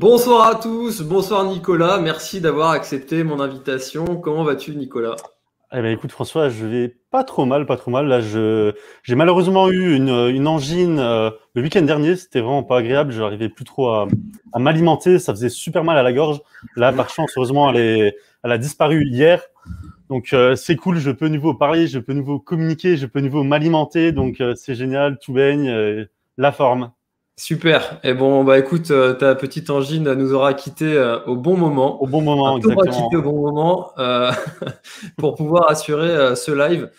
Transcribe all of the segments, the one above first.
Bonsoir à tous, bonsoir Nicolas, merci d'avoir accepté mon invitation. Comment vas-tu Nicolas eh bien, écoute François, je vais pas trop mal, pas trop mal. Là, j'ai malheureusement eu une, une angine euh, le week-end dernier. C'était vraiment pas agréable. Je n'arrivais plus trop à, m'alimenter. Ça faisait super mal à la gorge. Là, par chance, heureusement, elle, a disparu hier. Donc euh, c'est cool. Je peux nouveau parler, je peux nouveau communiquer, je peux nouveau m'alimenter. Donc euh, c'est génial. Tout baigne, la forme. Super. Et eh bon, bah écoute, euh, ta petite angine nous aura quitté euh, au bon moment. Au bon moment, exactement. quitté au bon moment euh, pour pouvoir assurer ce live.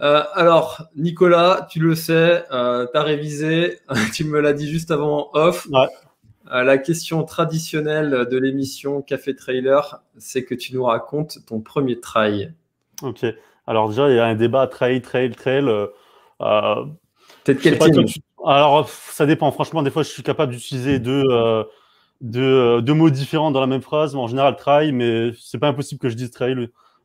alors, Nicolas, tu le sais, tu as révisé, tu me l'as dit juste avant off. la question traditionnelle de l'émission Café Trailer, c'est que tu nous racontes ton premier trail. Ok. Alors déjà, il y a un débat trail, trail, trail. Peut-être quel team alors, ça dépend. Franchement, des fois, je suis capable d'utiliser deux, euh, euh, deux, mots différents dans la même phrase. en général, try, mais c'est pas impossible que je dise try.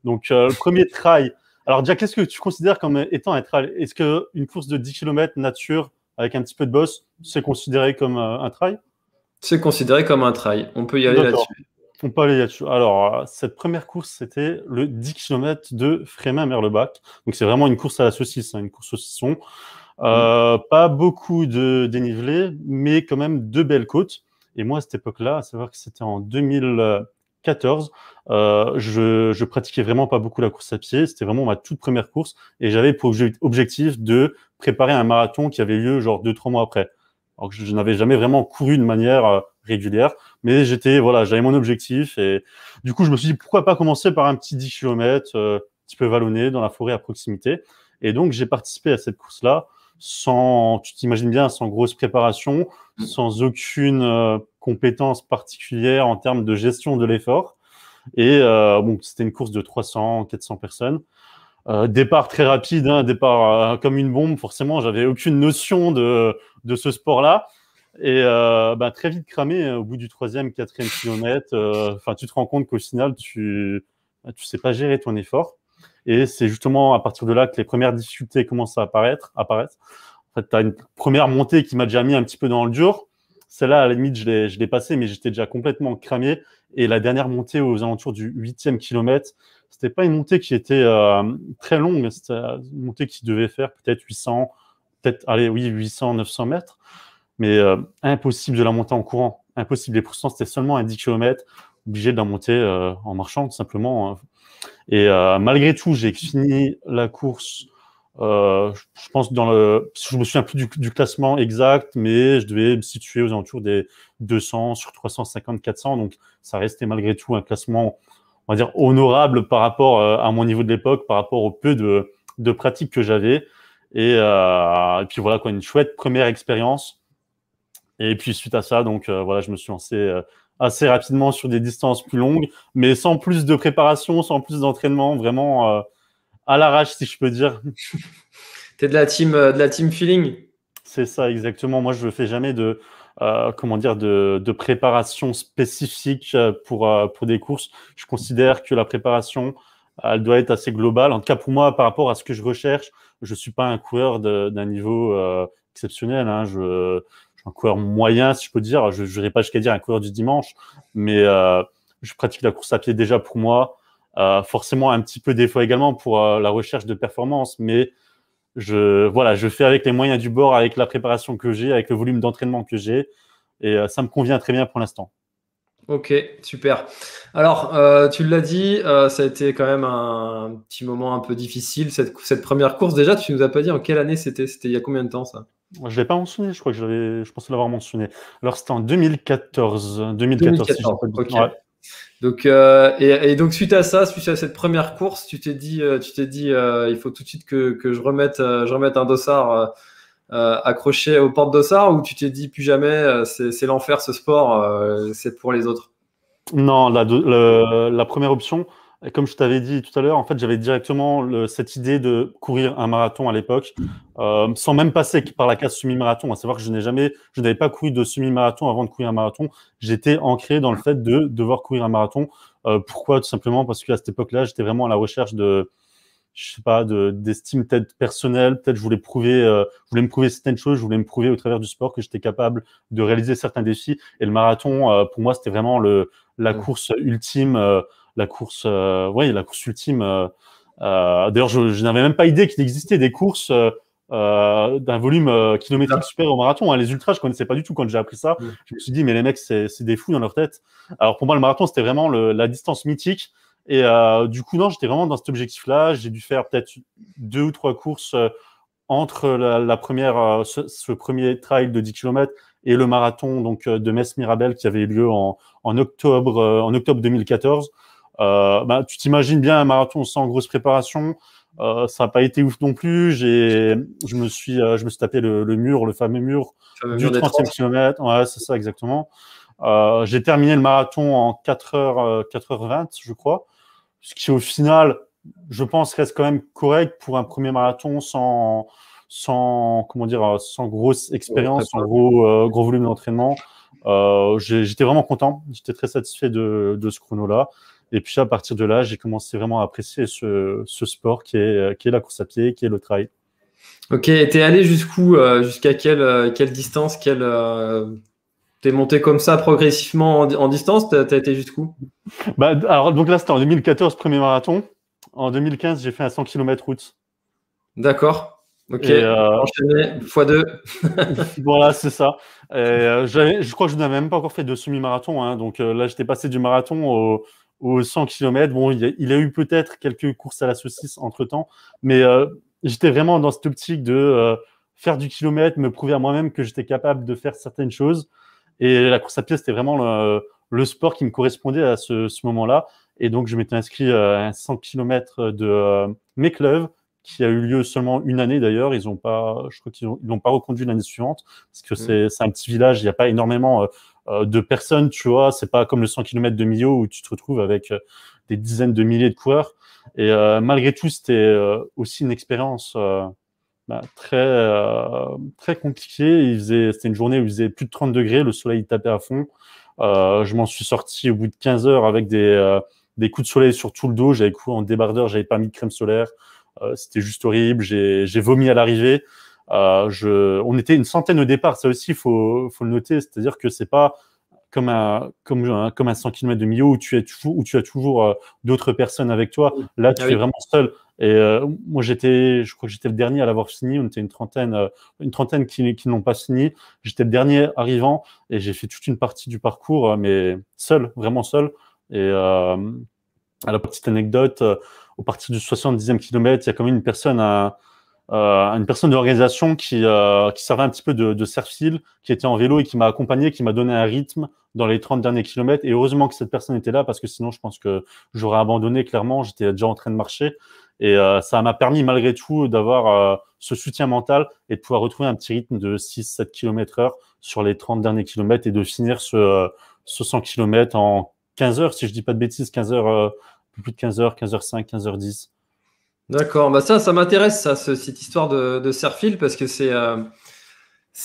Donc, euh, le premier try. Alors, Jack, qu'est-ce que tu considères comme étant un try Est-ce qu'une course de 10 km nature avec un petit peu de boss, c'est considéré comme un try C'est considéré comme un try. On peut y aller là-dessus. On peut aller là-dessus. Alors, cette première course, c'était le 10 km de frémin merlebach Donc, c'est vraiment une course à la saucisse, hein, une course saucisson. Euh, mm. Pas beaucoup de dénivelé, mais quand même deux belles côtes. Et moi, à cette époque-là, à savoir que c'était en 2014, euh, je, je pratiquais vraiment pas beaucoup la course à pied. C'était vraiment ma toute première course. Et j'avais pour objectif de préparer un marathon qui avait lieu genre deux, trois mois après. Alors que je, n'avais jamais vraiment couru de manière euh, régulière, mais j'étais, voilà, j'avais mon objectif. Et du coup, je me suis dit, pourquoi pas commencer par un petit 10 km, euh, un petit peu vallonné dans la forêt à proximité. Et donc, j'ai participé à cette course-là sans, tu t'imagines bien, sans grosse préparation, mm. sans aucune euh, compétence particulière en termes de gestion de l'effort. Et euh, bon, c'était une course de 300, 400 personnes. Euh, départ très rapide, hein, départ comme une bombe, forcément, j'avais aucune notion de, de ce sport-là. Et bah, très vite cramé au bout du troisième, quatrième kilomètre. Enfin, tu te rends compte qu'au final, tu ne bah, tu sais pas gérer ton effort. Et c'est justement à partir de là que les premières difficultés commencent à apparaître. apparaître. En fait, tu as une première montée qui m'a déjà mis un petit peu dans le dur. Celle-là, à la limite, je l'ai passée, mais j'étais déjà complètement cramé. Et la dernière montée aux alentours du huitième kilomètre, c'était pas une montée qui était euh, très longue, c'était une montée qui devait faire peut-être 800, peut-être, allez, oui, 800, 900 mètres. Mais euh, impossible de la monter en courant. Impossible. Les pourcents, c'était seulement un 10 km, obligé de la monter euh, en marchant, tout simplement, hein. Et euh, malgré tout, j'ai fini la course. Euh, je pense dans le, je me souviens plus du, classement exact, mais je devais me situer aux alentours des 200 sur 350, 400. Donc, ça restait malgré tout un classement, on va dire honorable par rapport euh, à mon niveau de l'époque, par rapport au peu de, pratiques que j'avais. Et, puis voilà, quoi, une chouette première expérience. Et puis suite à ça, donc voilà, je me suis lancé assez rapidement sur des distances plus longues, mais sans plus de préparation, sans plus d'entraînement, vraiment euh, à l'arrache, si je peux dire. tu es de la team, euh, de la team feeling C'est ça, exactement. Moi, je ne fais jamais de, euh, comment dire, de, préparation spécifique pour, pour des courses. Je considère que la préparation, elle doit être assez globale. En tout cas, pour moi, par rapport à ce que je recherche, je ne suis pas un coureur d'un niveau exceptionnel. Hein. Je, un coureur moyen, si je peux dire. Je n'irai pas jusqu'à dire un coureur du dimanche, mais euh, je pratique la course à pied déjà pour moi. Euh, forcément, un petit peu des fois également pour euh, la recherche de performance, mais je, voilà, je fais avec les moyens du bord, avec la préparation que j'ai, avec le volume d'entraînement que j'ai, et ça me convient très bien pour l'instant. Ok, super. Alors, tu l'as dit, ça a été quand même un petit moment un peu difficile, cette, cette première course. Déjà, tu nous as pas dit en quelle année c'était C'était il y a combien de temps ça je ne l'ai pas mentionné, je crois que je, je pensais l'avoir mentionné. Alors, c'était en 2014. 2014, hein, Donc, euh, et, donc, suite à ça, suite à cette première course, tu t'es dit, euh, tu t'es dit euh, il faut tout de suite que, que je, remette, je remette un dossard accroché aux portes dossard ou tu t'es dit plus jamais, c'est l'enfer ce sport, c'est pour les autres Non, la première option, comme je t'avais dit tout à l'heure, en fait, j'avais directement cette idée de courir un marathon à l'époque, euh, sans même passer par la case semi-marathon. À savoir que je n'ai jamais, je n'avais pas couru de semi-marathon avant de courir un marathon. J'étais ancré dans le fait de devoir courir un marathon. Euh, pourquoi Tout simplement parce qu'à cette époque-là, j'étais vraiment à la recherche de, je sais pas, d'estime de, peut-être personnelle. Peut-être je voulais prouver, euh, je voulais me prouver certaines choses. Je voulais me prouver au travers du sport que j'étais capable de réaliser certains défis. Et le marathon, euh, pour moi, c'était vraiment le la mmh. course ultime. Euh, la course, euh, ouais, la course ultime. Euh, euh, d'ailleurs, je, n'avais même pas idée qu'il existait des courses. d'un volume kilométrique ah. supérieur au marathon. Hein. Les ultras, je connaissais pas du tout quand j'ai appris ça. Mm. Je me suis dit, mais les mecs, c'est des fous dans leur tête. Alors pour moi, le marathon, c'était vraiment la distance mythique. Et du coup, non, j'étais vraiment dans cet objectif-là. J'ai dû faire peut-être deux ou trois courses entre la, première, ce, premier trail de 10 km et le marathon donc de Metz-Mirabel qui avait eu lieu en octobre en octobre 2014. Euh, bah, tu t'imagines bien un marathon sans grosse préparation. Euh, ça n'a pas été ouf non plus. J'ai, je me suis, euh, je me suis tapé le, mur, le fameux mur du 30e kilomètre. Ouais, c'est ça exactement. j'ai terminé le marathon en 4 h 20 je crois, ce qui au final, je pense, reste quand même correct pour un premier marathon sans, sans comment dire, sans grosse expérience, sans gros, volume d'entraînement. j'étais vraiment content, j'étais très satisfait de, de ce chrono-là. Et puis à partir de là, j'ai commencé vraiment à apprécier ce, sport qui est, la course à pied, qui est le trail. Ok, es allé jusqu'où euh, Jusqu'à euh, quelle, distance quelle, es euh, T'es monté comme ça progressivement en, distance distance T'as été jusqu'où bah, alors, Donc là, c'était en 2014, premier marathon. En 2015, j'ai fait un 100 km route. D'accord. Ok, enchaîné, fois deux. voilà, c'est ça. je crois que je n'avais même pas encore fait de semi-marathon. Hein. donc là, j'étais passé du marathon au, aux 100 km. Bon, il y a, eu peut-être quelques courses à la saucisse entre-temps, mais euh, j'étais vraiment dans cette optique de euh, faire du kilomètre, me prouver à moi-même que j'étais capable de faire certaines choses. Et la course à pied, c'était vraiment le, sport qui me correspondait à ce, moment-là. Et donc, je m'étais inscrit euh, à un 100 km de clubs, qui a eu lieu seulement une année d'ailleurs. Ils n'ont pas, je crois qu'ils n'ont pas reconduit l'année suivante parce que mmh. c'est un petit village. Il n'y a pas énormément euh, de personnes, tu vois. C'est pas comme le 100 km de Millau où tu te retrouves avec euh, des dizaines de milliers de coureurs. Et euh, malgré tout, c'était euh, aussi une expérience bah, très, très compliquée. C'était une journée où il faisait plus de 30 degrés, le soleil tapait à fond. je m'en suis sorti au bout de 15 heures avec des, des coups de soleil sur tout le dos. J'avais couru en débardeur, j'avais pas mis de crème solaire. c'était juste horrible. J'ai vomi à l'arrivée. Euh, je, on était une centaine au départ, ça aussi, il faut, le noter, c'est-à-dire que c'est pas comme un, comme, comme 100 km de milieu où tu as, où tu as toujours euh, d'autres personnes avec toi. Là, tu ah es vraiment seul. Et euh, moi, j'étais, je crois que j'étais le dernier à l'avoir fini. On était une trentaine, une trentaine qui, n'ont pas fini. J'étais le dernier arrivant et j'ai fait toute une partie du parcours, mais seul, vraiment seul. Et à la petite anecdote, au partir du 70e kilomètre, il y a quand même une personne à, euh, une personne de l'organisation qui, euh, qui servait un petit peu de, de qui était en vélo et qui m'a accompagné, qui m'a donné un rythme dans les 30 derniers kilomètres. Et heureusement que cette personne était là parce que sinon, je pense que j'aurais abandonné clairement. J'étais déjà en train de marcher. Et euh, ça m'a permis malgré tout d'avoir ce soutien mental et de pouvoir retrouver un petit rythme de 6-7 km heure sur les 30 derniers kilomètres et de finir ce, ce 100 km en 15 heures, si je dis pas de bêtises, 15 heures, plus de 15 heures, 15 h 5, 15 h 10. D'accord, bah ça, ça m'intéresse, ça, cette histoire de, de Serfil, parce que c'est euh,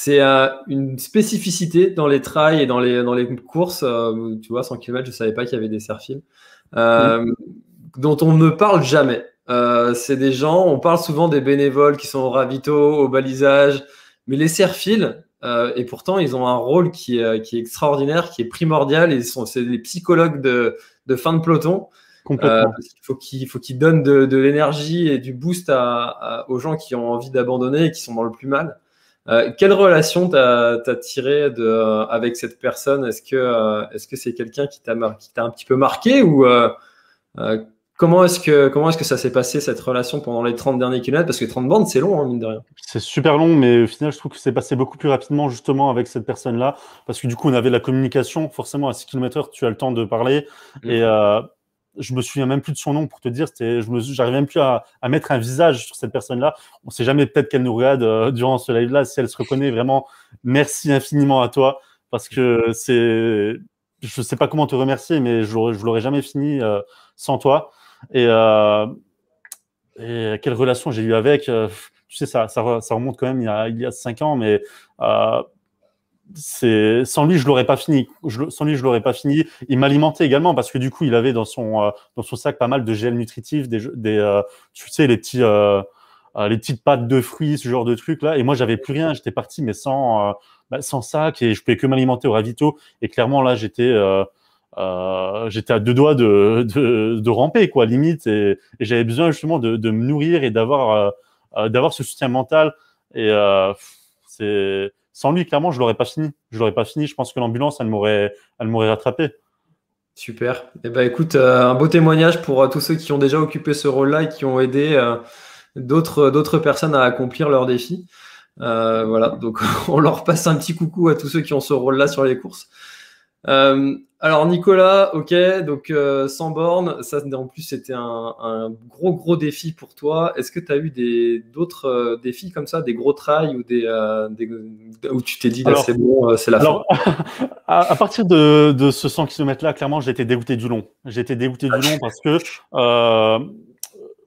euh, une spécificité dans les trails et dans les, dans les courses. Euh, tu vois, 100 km, je ne savais pas qu'il y avait des serfiles, dont on ne parle jamais. c'est des gens, on parle souvent des bénévoles qui sont au ravito, au balisage, mais les serfiles, et pourtant, ils ont un rôle qui, qui est extraordinaire, qui est primordial, et c'est des psychologues de fin de peloton. Complètement. Euh, il faut qu'il donne de, de l'énergie et du boost à, aux gens qui ont envie d'abandonner et qui sont dans le plus mal. Euh, quelle relation t'as as tiré de, euh, avec cette personne Est-ce que euh, est-ce que c'est quelqu'un qui t'a qui t'a un petit peu marqué ou Comment est-ce que, comment est que ça s'est passé cette relation pendant les 30 derniers kilomètres Parce que 30 bandes, c'est long, hein, mine de rien. C'est super long, mais au final, je trouve que c'est passé beaucoup plus rapidement, justement, avec cette personne-là. Parce que du coup, on avait la communication. Forcément, à 6 km, tu as le temps de parler. Mm. Et euh, je me souviens même plus de son nom pour te dire. C'était. Je me. J'arrive même plus à, à, mettre un visage sur cette personne-là. On ne sait jamais peut-être qu'elle nous regarde euh, durant ce live-là. Si elle se reconnaît vraiment, merci infiniment à toi parce que c'est, je ne sais pas comment te remercier, mais je, je l'aurais jamais fini euh, sans toi. Et, euh, et quelle relation j'ai eu avec. Euh, tu sais, ça, ça, ça, remonte quand même il y a, il y a cinq ans, mais sans lui je l'aurais pas fini. sans lui je l'aurais pas fini. Il m'alimentait également parce que du coup il avait dans son euh, dans son sac pas mal de gel nutritif, des, euh, tu sais les petits euh, les petites pâtes de fruits, ce genre de trucs là. Et moi j'avais plus rien. J'étais parti mais sans bah, sans sac et je pouvais que m'alimenter au ravito. Et clairement là j'étais j'étais à deux doigts de, de, de, ramper quoi limite et, j'avais besoin justement de, de, me nourrir et d'avoir d'avoir ce soutien mental et c'est sans lui, clairement, je l'aurais pas fini. Je l'aurais pas fini. Je pense que l'ambulance, elle m'aurait, elle m'aurait rattrapé. Super. Eh ben, écoute, euh, un beau témoignage pour euh, tous ceux qui ont déjà occupé ce rôle-là et qui ont aidé euh, d'autres, d'autres personnes à accomplir leurs défis. voilà. Donc, on leur passe un petit coucou à tous ceux qui ont ce rôle-là sur les courses. Euh, alors Nicolas, ok, donc euh, sans borne, ça en plus c'était un, gros gros défi pour toi. Est-ce que tu as eu d'autres euh, défis comme ça, des gros trails ou des, où tu t'es dit c'est bon, c'est la fin à, partir de, ce 100 km là, clairement j'étais dégoûté du long. J'étais dégoûté du long parce que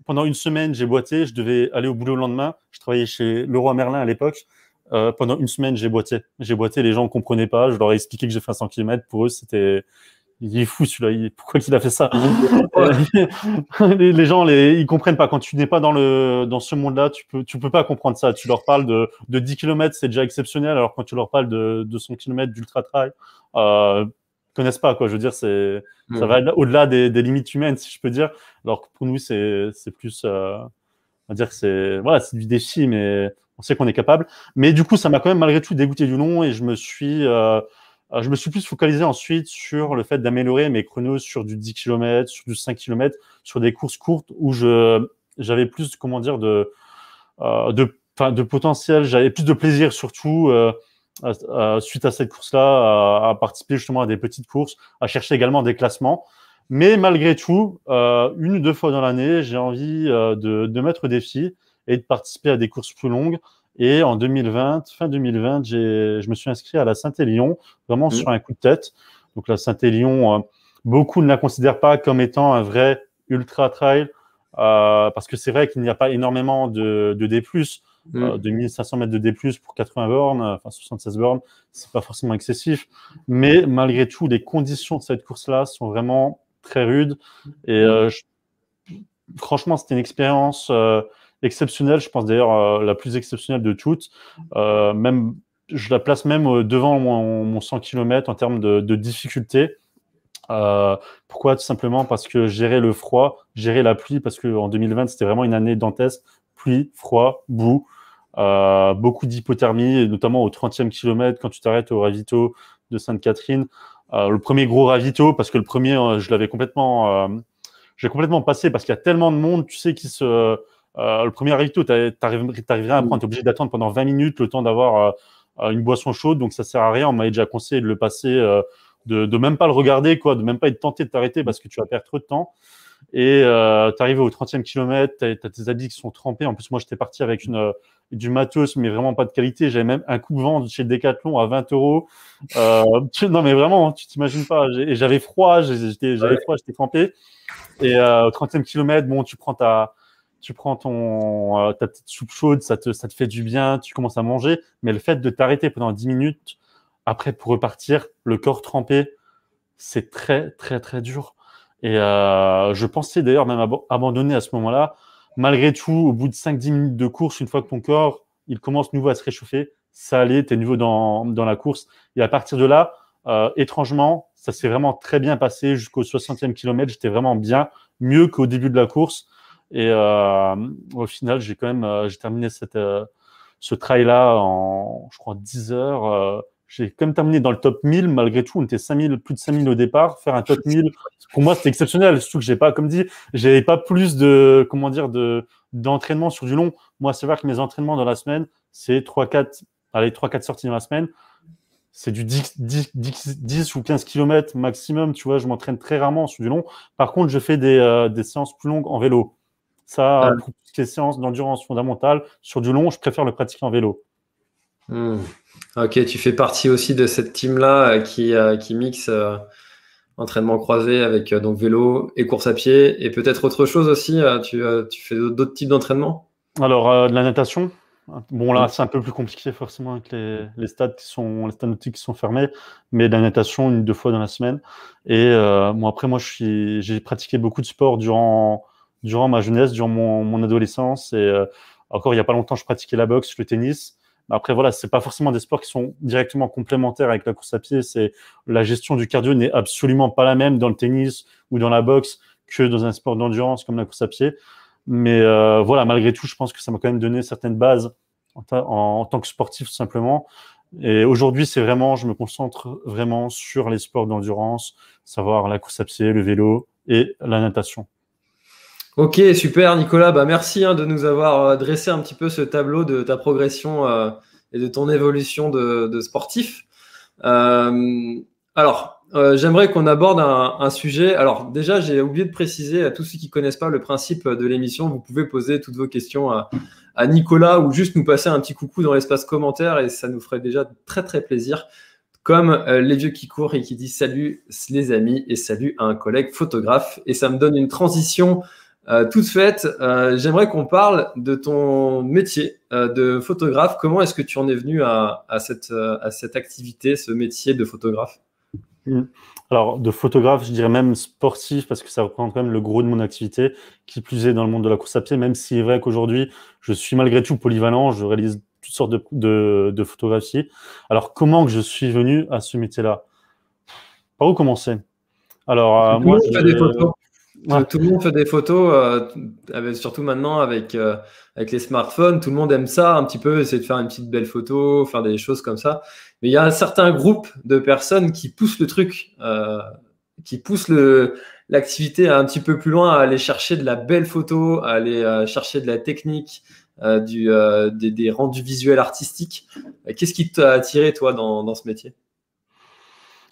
pendant une semaine j'ai boité, je devais aller au boulot le lendemain. Je travaillais chez Leroy Merlin à l'époque. Euh, pendant une semaine, j'ai boité. J'ai boité, les gens ne comprenaient pas. Je leur ai expliqué que j'ai fait un 100 km. Pour eux, c'était. Il est fou celui-là. Pourquoi qu'il a fait ça les, gens, les, ils comprennent pas. Quand tu n'es pas dans le dans ce monde-là, tu peux tu peux pas comprendre ça. Tu leur parles de, de 10 km, c'est déjà exceptionnel. Alors quand tu leur parles de, de 100 km d'ultra trail, euh, connaissent pas quoi. Je veux dire, c'est ça va au-delà des, des, limites humaines, si je peux dire. Alors que pour nous, c'est c'est plus, euh, on va dire que c'est voilà, c'est du défi, mais on sait qu'on est capable. Mais du coup, ça m'a quand même malgré tout dégoûté du long et je me suis, euh, euh, je me suis plus focalisé ensuite sur le fait d'améliorer mes chronos sur du 10 km, sur du 5 km, sur des courses courtes où je, j'avais plus, comment dire, de, euh, de, de potentiel, j'avais plus de plaisir surtout. Euh, suite à cette course-là, à, participer justement à des petites courses, à chercher également des classements. Mais malgré tout, euh, une ou deux fois dans l'année, j'ai envie euh, de, de mettre au défi et de participer à des courses plus longues. Et en 2020, fin 2020, je me suis inscrit à la Saint-Élion, vraiment mm. sur un coup de tête. Donc la Saint-Élion, euh, beaucoup ne la considèrent pas comme étant un vrai ultra trail, euh, parce que c'est vrai qu'il n'y a pas énormément de, de D+, mm. euh, de 1500 mètres de D+, pour 80 bornes, enfin 76 bornes, c'est pas forcément excessif. Mais malgré tout, les conditions de cette course-là sont vraiment très rudes. Et mm. franchement, c'était une expérience exceptionnelle. Je pense d'ailleurs euh, la plus exceptionnelle de toutes. Euh, même, je la place même euh, devant mon, 100 km en termes de, de difficulté. pourquoi Tout simplement parce que gérer le froid, gérer la pluie, parce qu'en 2020, c'était vraiment une année dantesque, pluie, froid, boue, beaucoup d'hypothermie, notamment au 30e kilomètre, quand tu t'arrêtes au ravito de Sainte-Catherine. le premier gros ravito, parce que le premier, je l'avais complètement, j'ai complètement passé, parce qu'il y a tellement de monde, tu sais, qui se euh, le premier tôt, tu n'arriverais à mm. prendre, tu es obligé d'attendre pendant 20 minutes le temps d'avoir euh, euh, une boisson chaude, donc ça sert à rien. On m'avait déjà conseillé de le passer, de, de, même pas le regarder, quoi, de même pas être tenté de t'arrêter parce que tu vas perdre trop de temps. Et tu arrives au 30e kilomètre, tu as, tes habits qui sont trempés. En plus, moi, j'étais parti avec du matos, mais vraiment pas de qualité. J'avais même un de vent chez Decathlon à 20 euros. non, mais vraiment, hein, tu t'imagines pas. Et j'avais froid, j'étais froid, j'étais trempé. Et au 30e kilomètre, bon, tu prends ta, tu prends ton, euh, ta petite soupe chaude, ça te, fait du bien, tu commences à manger, mais le fait de t'arrêter pendant 10 minutes, après pour repartir, le corps trempé, c'est très, très, très dur. Et euh, je pensais d'ailleurs même abandonner à ce moment-là. Malgré tout, au bout de 5-10 minutes de course, une fois que ton corps, il commence nouveau à se réchauffer, ça allait, tu es nouveau dans, la course. Et à partir de là, euh, étrangement, ça s'est vraiment très bien passé jusqu'au 60e kilomètre. J'étais vraiment bien, mieux qu'au début de la course. Et euh, au final, j'ai quand même euh, j'ai terminé cette, euh, ce trail-là en, je crois, 10 heures j'ai quand même terminé dans le top 1000 malgré tout on était 5000 plus de 5000 au départ faire un top 1000 pour moi c'était exceptionnel surtout que j'ai pas comme dit j'avais pas plus de comment dire de d'entraînement sur du long moi c'est vrai que mes entraînements dans la semaine c'est 3 4 allez 3 4 sorties dans la semaine c'est du 10, 10, ou 15 km maximum tu vois je m'entraîne très rarement sur du long par contre je fais des, des séances plus longues en vélo ça, euh, pour séances d'endurance fondamentale, sur du long, je préfère le pratiquer en vélo. Hmm. Ok, tu fais partie aussi de cette team-là euh, qui, euh, qui, mixe entraînement croisé avec donc vélo et course à pied et peut-être autre chose aussi. Tu, tu, fais d'autres types d'entraînement Alors, de la natation. Bon, là, hmm. c'est un peu plus compliqué forcément avec les, stades qui sont, les stades nautiques qui sont fermés, mais de la natation une, deux fois dans la semaine. Et moi, après, moi, j'ai pratiqué beaucoup de sport durant durant ma jeunesse, durant mon, mon adolescence. Et euh, encore, il n'y a pas longtemps, je pratiquais la boxe, le tennis. Après, voilà, c'est pas forcément des sports qui sont directement complémentaires avec la course à pied. C'est la gestion du cardio n'est absolument pas la même dans le tennis ou dans la boxe que dans un sport d'endurance comme la course à pied. Mais euh, voilà, malgré tout, je pense que ça m'a quand même donné certaines bases en, en tant que sportif tout simplement. Et aujourd'hui, c'est vraiment, je me concentre vraiment sur les sports d'endurance, savoir la course à pied, le vélo et la natation. Ok, super Nicolas, bah merci hein, de nous avoir euh, dressé un petit peu ce tableau de ta progression euh, et de ton évolution de, sportif. Euh, alors, j'aimerais qu'on aborde un, sujet. Alors déjà, j'ai oublié de préciser à tous ceux qui ne connaissent pas le principe de l'émission, vous pouvez poser toutes vos questions à, à, Nicolas ou juste nous passer un petit coucou dans l'espace commentaire et ça nous ferait déjà très très plaisir. Comme les vieux qui courent et qui disent salut les amis et salut à un collègue photographe. Et ça me donne une transition euh, tout de suite, euh, j'aimerais qu'on parle de ton métier euh, de photographe. Comment est-ce que tu en es venu à, cette, activité, ce métier de photographe hmm. Alors, de photographe, je dirais même sportif, parce que ça représente quand même le gros de mon activité, qui plus est dans le monde de la course à pied, même si est vrai qu'aujourd'hui, je suis malgré tout polyvalent, je réalise toutes sortes de, photographies. Alors, comment que je suis venu à ce métier-là Par où commencer Alors, moi, je... des photos tout, le monde fait des photos, euh, avec, surtout maintenant avec, euh, avec les smartphones. Tout le monde aime ça un petit peu, essayer de faire une petite belle photo, faire des choses comme ça. Mais il y a un certain groupe de personnes qui poussent le truc, euh, qui poussent l'activité un petit peu plus loin, à aller chercher de la belle photo, à aller chercher de la technique, du, des, des, rendus visuels artistiques. Qu'est-ce qui t'a attiré, toi, dans, dans ce métier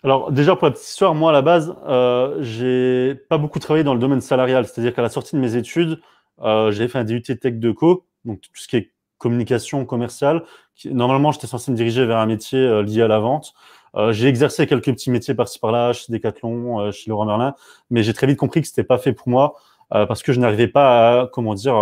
alors déjà pour la petite histoire, moi à la base, euh, j'ai pas beaucoup travaillé dans le domaine salarial, c'est-à-dire qu'à la sortie de mes études, euh, j'avais j'ai fait un DUT Tech de Co, donc tout ce qui est communication commerciale. normalement, j'étais censé me diriger vers un métier euh, lié à la vente. j'ai exercé quelques petits métiers par-ci par-là chez Decathlon, chez Laurent Merlin, mais j'ai très vite compris que c'était pas fait pour moi parce que je n'arrivais pas à comment dire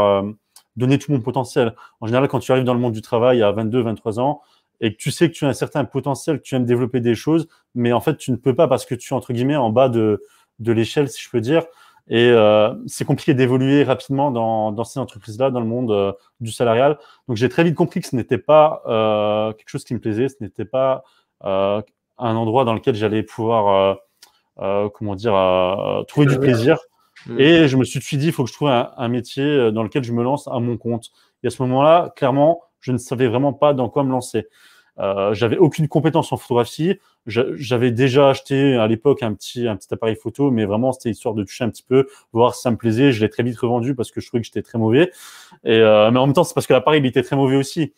donner tout mon potentiel. En général, quand tu arrives dans le monde du travail à 22, 23 ans, et que tu sais que tu as un certain potentiel, que tu aimes développer des choses, mais en fait, tu ne peux pas parce que tu es, entre guillemets, en bas de, l'échelle, si je peux dire. Et euh, c'est compliqué d'évoluer rapidement dans, dans ces entreprises-là, dans le monde euh, du salarial. Donc, j'ai très vite compris que ce n'était pas euh, quelque chose qui me plaisait, ce n'était pas un endroit dans lequel j'allais pouvoir, comment dire, trouver du plaisir. Mm. Et je me suis dit, il faut que je trouve un métier dans lequel je me lance à mon compte. Et à ce moment-là, clairement, je ne savais vraiment pas dans quoi me lancer. Euh, j'avais aucune compétence en photographie. J'avais déjà acheté à l'époque un petit, un petit appareil photo, mais vraiment c'était histoire de toucher un petit peu, voir si ça me plaisait. Je l'ai très vite revendu parce que je trouvais que j'étais très mauvais. Et euh, mais en même temps, c'est parce que l'appareil était très mauvais aussi.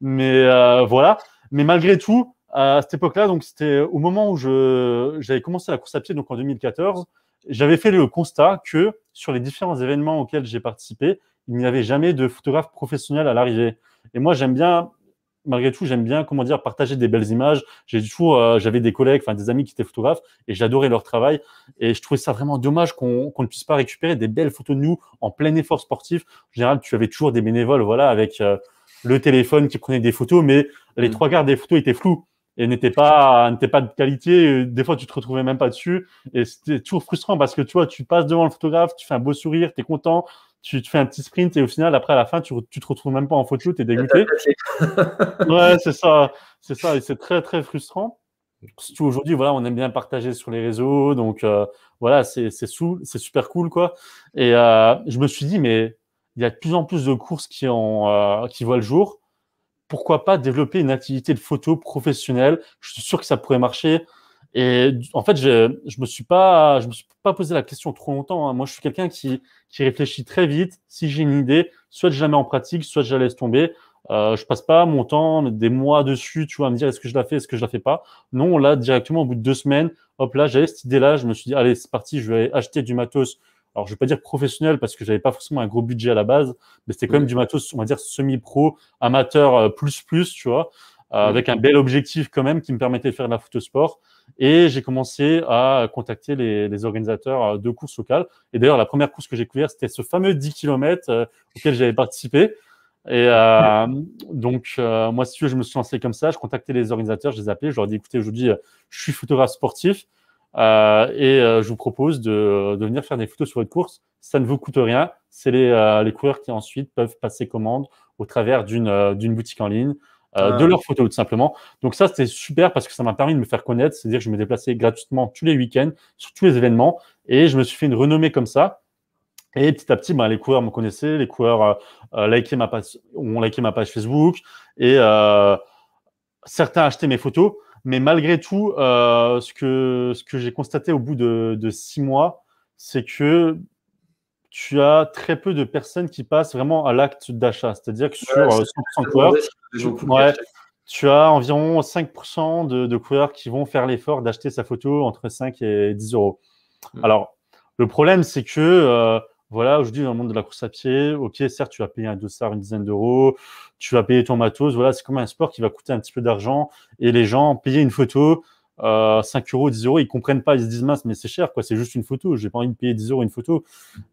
Mais euh, voilà. Mais malgré tout, à cette époque-là, donc c'était au moment où je j'avais commencé la course à pied, donc en 2014, j'avais fait le constat que sur les différents événements auxquels j'ai participé, il n'y avait jamais de photographe professionnel à l'arrivée. Et moi, j'aime bien, malgré tout, j'aime bien, comment dire, partager des belles images. J'ai toujours, euh, j'avais des collègues, enfin des amis qui étaient photographes et j'adorais leur travail. Et je trouvais ça vraiment dommage qu'on ne puisse pas récupérer des belles photos de nous en plein effort sportif. En général, tu avais toujours des bénévoles, voilà, avec euh, le téléphone qui prenait des photos, mais les mm. trois quarts des photos étaient floues et n'étaient pas n'étaient pas de qualité des fois tu te retrouvais même pas dessus et c'était toujours frustrant parce que tu tu passes devant le photographe tu fais un beau sourire tu es content tu te fais un petit sprint et au final, après, à la fin, tu, tu te retrouves même pas en photo, tu es dégoûté. ouais, c'est ça, c'est ça, et c'est très, très frustrant. Surtout aujourd'hui, voilà, on aime bien partager sur les réseaux, donc euh, voilà, c'est super cool, quoi. Et euh, je me suis dit, mais il y a de plus en plus de courses qui, ont, euh, qui voient le jour. Pourquoi pas développer une activité de photo professionnelle Je suis sûr que ça pourrait marcher. Et en fait, je, je me suis pas, je me suis pas posé la question trop longtemps. Hein. Moi, je suis quelqu'un qui, qui réfléchit très vite. Si j'ai une idée, soit je la mets en pratique, soit je la laisse tomber. Euh, je passe pas mon temps, des mois dessus, tu vois, à me dire est-ce que je la fais, est-ce que je la fais pas. Non, là, directement, au bout de deux semaines, hop là, j'avais cette idée-là. Je me suis dit, allez, c'est parti, je vais acheter du matos. Alors, je vais pas dire professionnel parce que j'avais pas forcément un gros budget à la base, mais c'était quand même du matos, on va dire semi-pro, amateur euh, plus plus, tu vois, euh, avec un bel objectif quand même qui me permettait de faire de la photo sport. Et j'ai commencé à contacter les, organisateurs euh, de courses locales. Et d'ailleurs, la première course que j'ai couverte, c'était ce fameux 10 km euh, auquel j'avais participé. Et euh, donc, moi, si je me suis lancé comme ça. Je contactais les organisateurs, je les appelais, je leur ai dit écoutez, aujourd'hui, je suis photographe sportif et je vous propose de, venir faire des photos sur votre course. Ça ne vous coûte rien. C'est les, les coureurs qui ensuite peuvent passer commande au travers d'une boutique en ligne euh, ah de leurs photos tout simplement. Donc ça, c'était super parce que ça m'a permis de me faire connaître, c'est-à-dire que je me déplaçais gratuitement tous les week-ends, sur tous les événements, et je me suis fait une renommée comme ça. Et petit à petit, ben, les coureurs me connaissaient, les coureurs euh, euh likaient ma page, ont liké ma page Facebook, et euh, certains achetaient mes photos. Mais malgré tout, ce que, ce que j'ai constaté au bout de, de six mois, c'est que tu as très peu de personnes qui passent vraiment à l'acte d'achat. C'est-à-dire que sur 100% 100% euh, coureurs, tu as environ 5% de, coureurs qui vont faire l'effort d'acheter sa photo entre 5 et 10 euros. Hmm. Alors, le problème, c'est que euh, voilà, aujourd'hui, dans le monde de la course à pied, ok, certes, tu vas payer un dossard une dizaine d'euros, tu vas payer ton matos, voilà, c'est comme un sport qui va coûter un petit peu d'argent et les gens payer une photo, 5 euh, euros, 10 euros, ils comprennent pas, ils se disent mince, mais c'est cher, quoi, c'est juste une photo, j'ai pas envie de payer 10 euros une photo.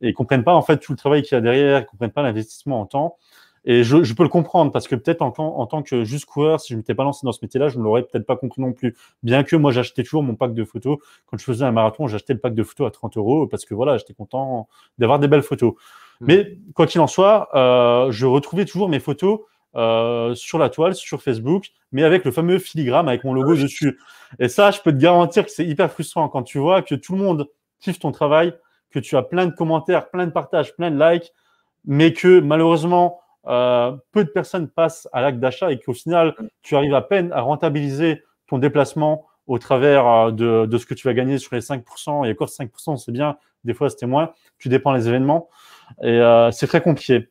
Et ils comprennent pas en fait tout le travail qu'il y a derrière, ils comprennent pas l'investissement en temps. Et je, peux le comprendre parce que peut-être en, tant que juste coureur, si je m'étais pas lancé dans ce métier-là, je ne l'aurais peut-être pas compris non plus. Bien que moi, j'achetais toujours mon pack de photos. Quand je faisais un marathon, j'achetais le pack de photos à 30 euros parce que voilà, j'étais content d'avoir des belles photos. Hmm. Mais quoi qu'il en soit, euh, je retrouvais toujours mes photos euh, sur la toile, sur Facebook, mais avec le fameux filigrane avec mon logo ah dessus. Et ça, je peux te garantir que c'est hyper frustrant quand tu vois que tout le monde kiffe ton travail, que tu as plein de commentaires, plein de partages, plein de likes, mais que malheureusement, euh, peu de personnes passent à l'acte d'achat et qu'au final, tu arrives à peine à rentabiliser ton déplacement au travers euh, de, ce que tu vas gagner sur les 5%, et encore 5%, c'est bien, des fois c'était moins, tu dépends les événements, et c'est très compliqué.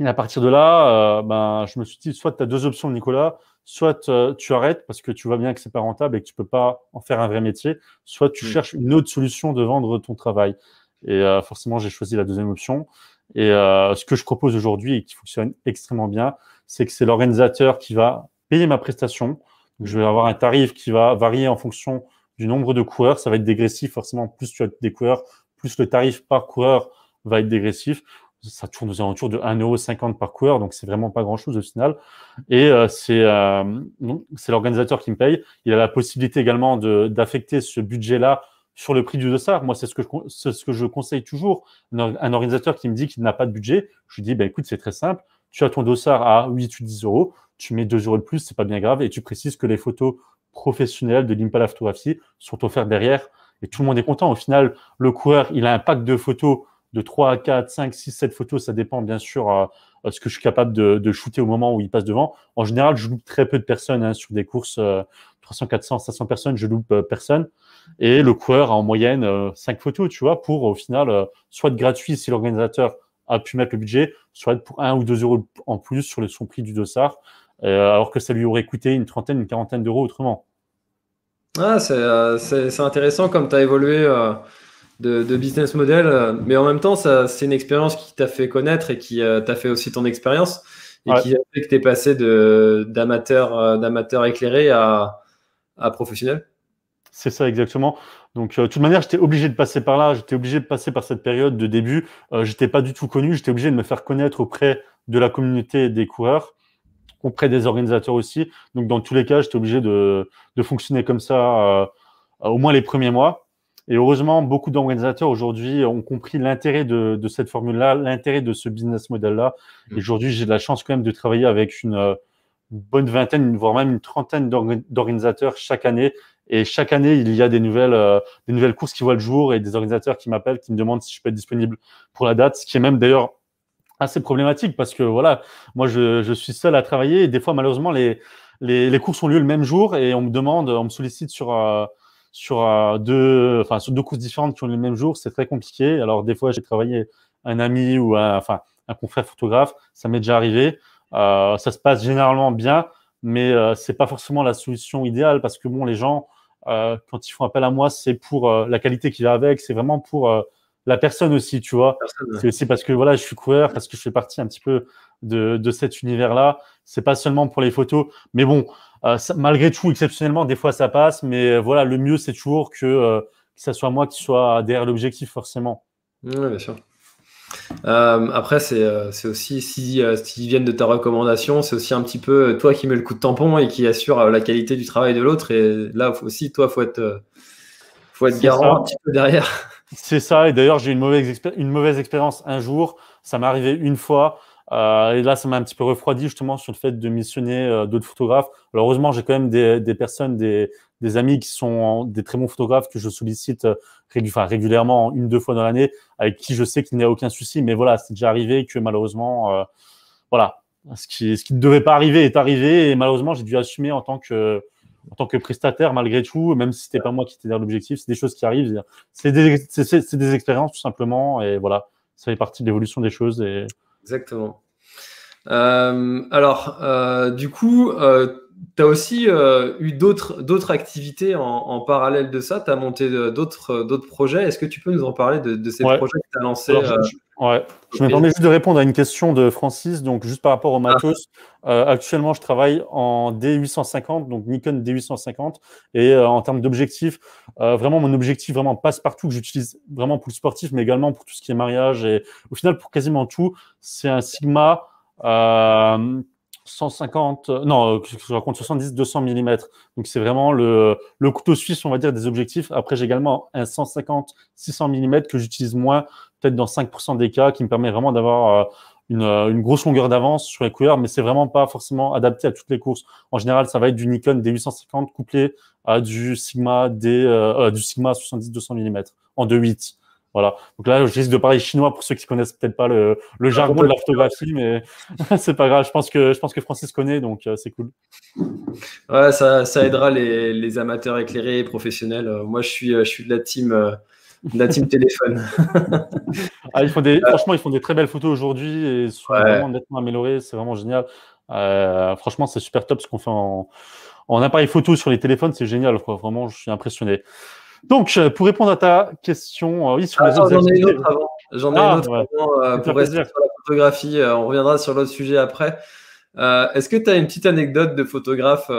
Et à partir de là, euh, ben, je me suis dit, soit tu as deux options, Nicolas, soit euh, tu arrêtes parce que tu vois bien que c'est pas rentable et que tu peux pas en faire un vrai métier, soit tu mm. cherches une autre solution de vendre ton travail. Et euh, forcément, j'ai choisi la deuxième option. Et ce que je propose aujourd'hui et qui fonctionne extrêmement bien, c'est que c'est l'organisateur qui va payer ma prestation. je vais avoir un tarif qui va varier en fonction du nombre de coureurs. Ça va être dégressif, forcément. Plus tu as des coureurs, plus le tarif par coureur va être dégressif ça tourne aux alentours de 1,50€ par coureur, donc c'est vraiment pas grand-chose au final. Et euh, euh, c'est l'organisateur qui me paye. Il a la possibilité également d'affecter ce budget-là sur le prix du dossard. Moi, c'est ce, que je, ce que je conseille toujours. Un, organisateur qui me dit qu'il n'a pas de budget, je lui dis, bah, écoute, c'est très simple. Tu as ton dossard à 8 ou 10 euros, tu mets 2 euros de plus, c'est pas bien grave, et tu précises que les photos professionnelles de l'Impala Photographie sont offertes derrière, et tout le monde est content. Au final, le coureur, il a un pack de photos de 3 à 4, 5, 6, 7 photos, ça dépend bien sûr ce que je suis capable de, shooter au moment où il passe devant. En général, je loupe très peu de personnes hein, sur des courses 300, 400, 500 personnes, je loupe euh, personne. Et le coureur a en moyenne 5 euh, photos, tu vois, pour au final, euh, soit être gratuit si l'organisateur a pu mettre le budget, soit pour 1 ou 2 euros en plus sur le, son prix du dossard, alors que ça lui aurait coûté une trentaine, une quarantaine d'euros autrement. Ah, c'est intéressant comme tu as évolué de, de, business model. Euh, mais en même temps, c'est une expérience qui t'a fait connaître et qui euh, t'a fait aussi ton expérience et qui a fait que tu es passé d'amateur euh, d'amateur éclairé à, à professionnel. C'est ça exactement. Donc, de toute manière, j'étais obligé de passer par là, j'étais obligé de passer par cette période de début. j'étais pas du tout connu, j'étais obligé de me faire connaître auprès de la communauté des coureurs, auprès des organisateurs aussi. Donc, dans tous les cas, j'étais obligé de, de, fonctionner comme ça au moins les premiers mois. Et heureusement, beaucoup d'organisateurs aujourd'hui ont compris l'intérêt de, de, cette formule-là, l'intérêt de ce business model-là. Et mm. aujourd'hui, j'ai de la chance quand même de travailler avec une, euh, bonne vingtaine, voire même une trentaine d'organisateurs chaque année. Et chaque année, il y a des nouvelles, euh, des nouvelles courses qui voient le jour et des organisateurs qui m'appellent, qui me demandent si je peux être disponible pour la date, ce qui est même d'ailleurs assez problématique parce que voilà, moi, je, je suis seul à travailler et des fois, malheureusement, les, les, les courses ont lieu le même jour et on me demande, on me sollicite sur... Euh, sur euh, deux, enfin sur deux courses différentes qui ont les mêmes jours, c'est très compliqué. Alors des fois, j'ai travaillé un ami ou un, enfin un confrère photographe, ça m'est déjà arrivé. Euh, ça se passe généralement bien, mais euh, c'est pas forcément la solution idéale parce que bon, les gens quand ils font appel à moi, c'est pour la qualité qui va avec, c'est vraiment pour la personne aussi, tu vois. C'est aussi parce que voilà, je suis coureur, parce que je fais partie un petit peu de, de cet univers-là. C'est pas seulement pour les photos, mais bon, euh, malgré tout, exceptionnellement, des fois ça passe, mais voilà, le mieux c'est toujours que, euh, que ça soit moi qui soit derrière l'objectif, forcément. Oui, bien sûr. Euh, après, c'est aussi, si, ils viennent de ta recommandation, c'est aussi un petit peu toi qui mets le coup de tampon et qui assure la qualité du travail de l'autre. Et là aussi, toi, faut être, faut être garant un petit peu derrière. C'est ça. Et d'ailleurs, j'ai une mauvaise, une mauvaise expérience un jour. Ça m'est arrivé une fois. Euh, et là, ça m'a un petit peu refroidi justement sur le fait de missionner euh, d'autres photographes. heureusement, j'ai quand même des, personnes, des, amis qui sont des très bons photographes que je sollicite euh, régulièrement, une deux fois dans l'année, avec qui je sais qu'il n'y a aucun souci. Mais voilà, c'est déjà arrivé que malheureusement, voilà, ce qui, ne devait pas arriver est arrivé. Et malheureusement, j'ai dû assumer en tant que en tant que prestataire, malgré tout, même si c'était pas moi qui était derrière l'objectif, c'est des choses qui arrivent. C'est des, expériences tout simplement, et voilà, ça fait partie de l'évolution des choses. Et Exactement. Euh, alors, euh, du coup, euh, tu as aussi eu d'autres activités en, parallèle de ça. Tu as monté d'autres projets. Est-ce que tu peux nous en parler de, ces projets que tu as lancés Ouais. Je me permets juste de répondre à une question de Francis, donc juste par rapport au ah. matos. Euh, actuellement, je travaille en D850, donc Nikon D850, et euh, en termes d'objectifs, euh, vraiment mon objectif vraiment passe partout que j'utilise vraiment pour le sportif, mais également pour tout ce qui est mariage et au final pour quasiment tout, c'est un Sigma. 150, euh, non, euh, je raconte 70, 200 mm. Donc c'est vraiment le, euh, le, couteau suisse, on va dire, des objectifs. Après, j'ai également un 150, 600 mm que j'utilise moins, peut-être dans 5% des cas, qui me permet vraiment d'avoir une, une, grosse longueur d'avance sur les couleurs, mais c'est vraiment pas forcément adapté à toutes les courses. En général, ça va être du Nikon D850 couplé à du Sigma, D, euh, du Sigma 70, 200 mm en 2.8. Voilà. Donc là, je risque de parler chinois pour ceux qui connaissent peut-être pas le, jargon de l'orthographie, mais c'est pas grave. Je pense que je pense que Francis connaît, donc euh, c'est cool. Ouais, ça, aidera les, amateurs éclairés et professionnels. Euh, moi, je suis euh, je suis de la team. de la team téléphone. Ah, franchement, ils font des très belles photos aujourd'hui et sont vraiment nettement améliorés. C'est vraiment génial. franchement, c'est super top ce qu'on fait en, appareil photo sur les téléphones. C'est génial. Vraiment, je suis impressionné. Donc, euh, pour répondre à ta question, euh, oui, sur ah, les autres J'en ai une autre avant. Ah, euh, pour rester sur la photographie. on reviendra sur l'autre sujet après. Est-ce que tu as une petite anecdote de photographe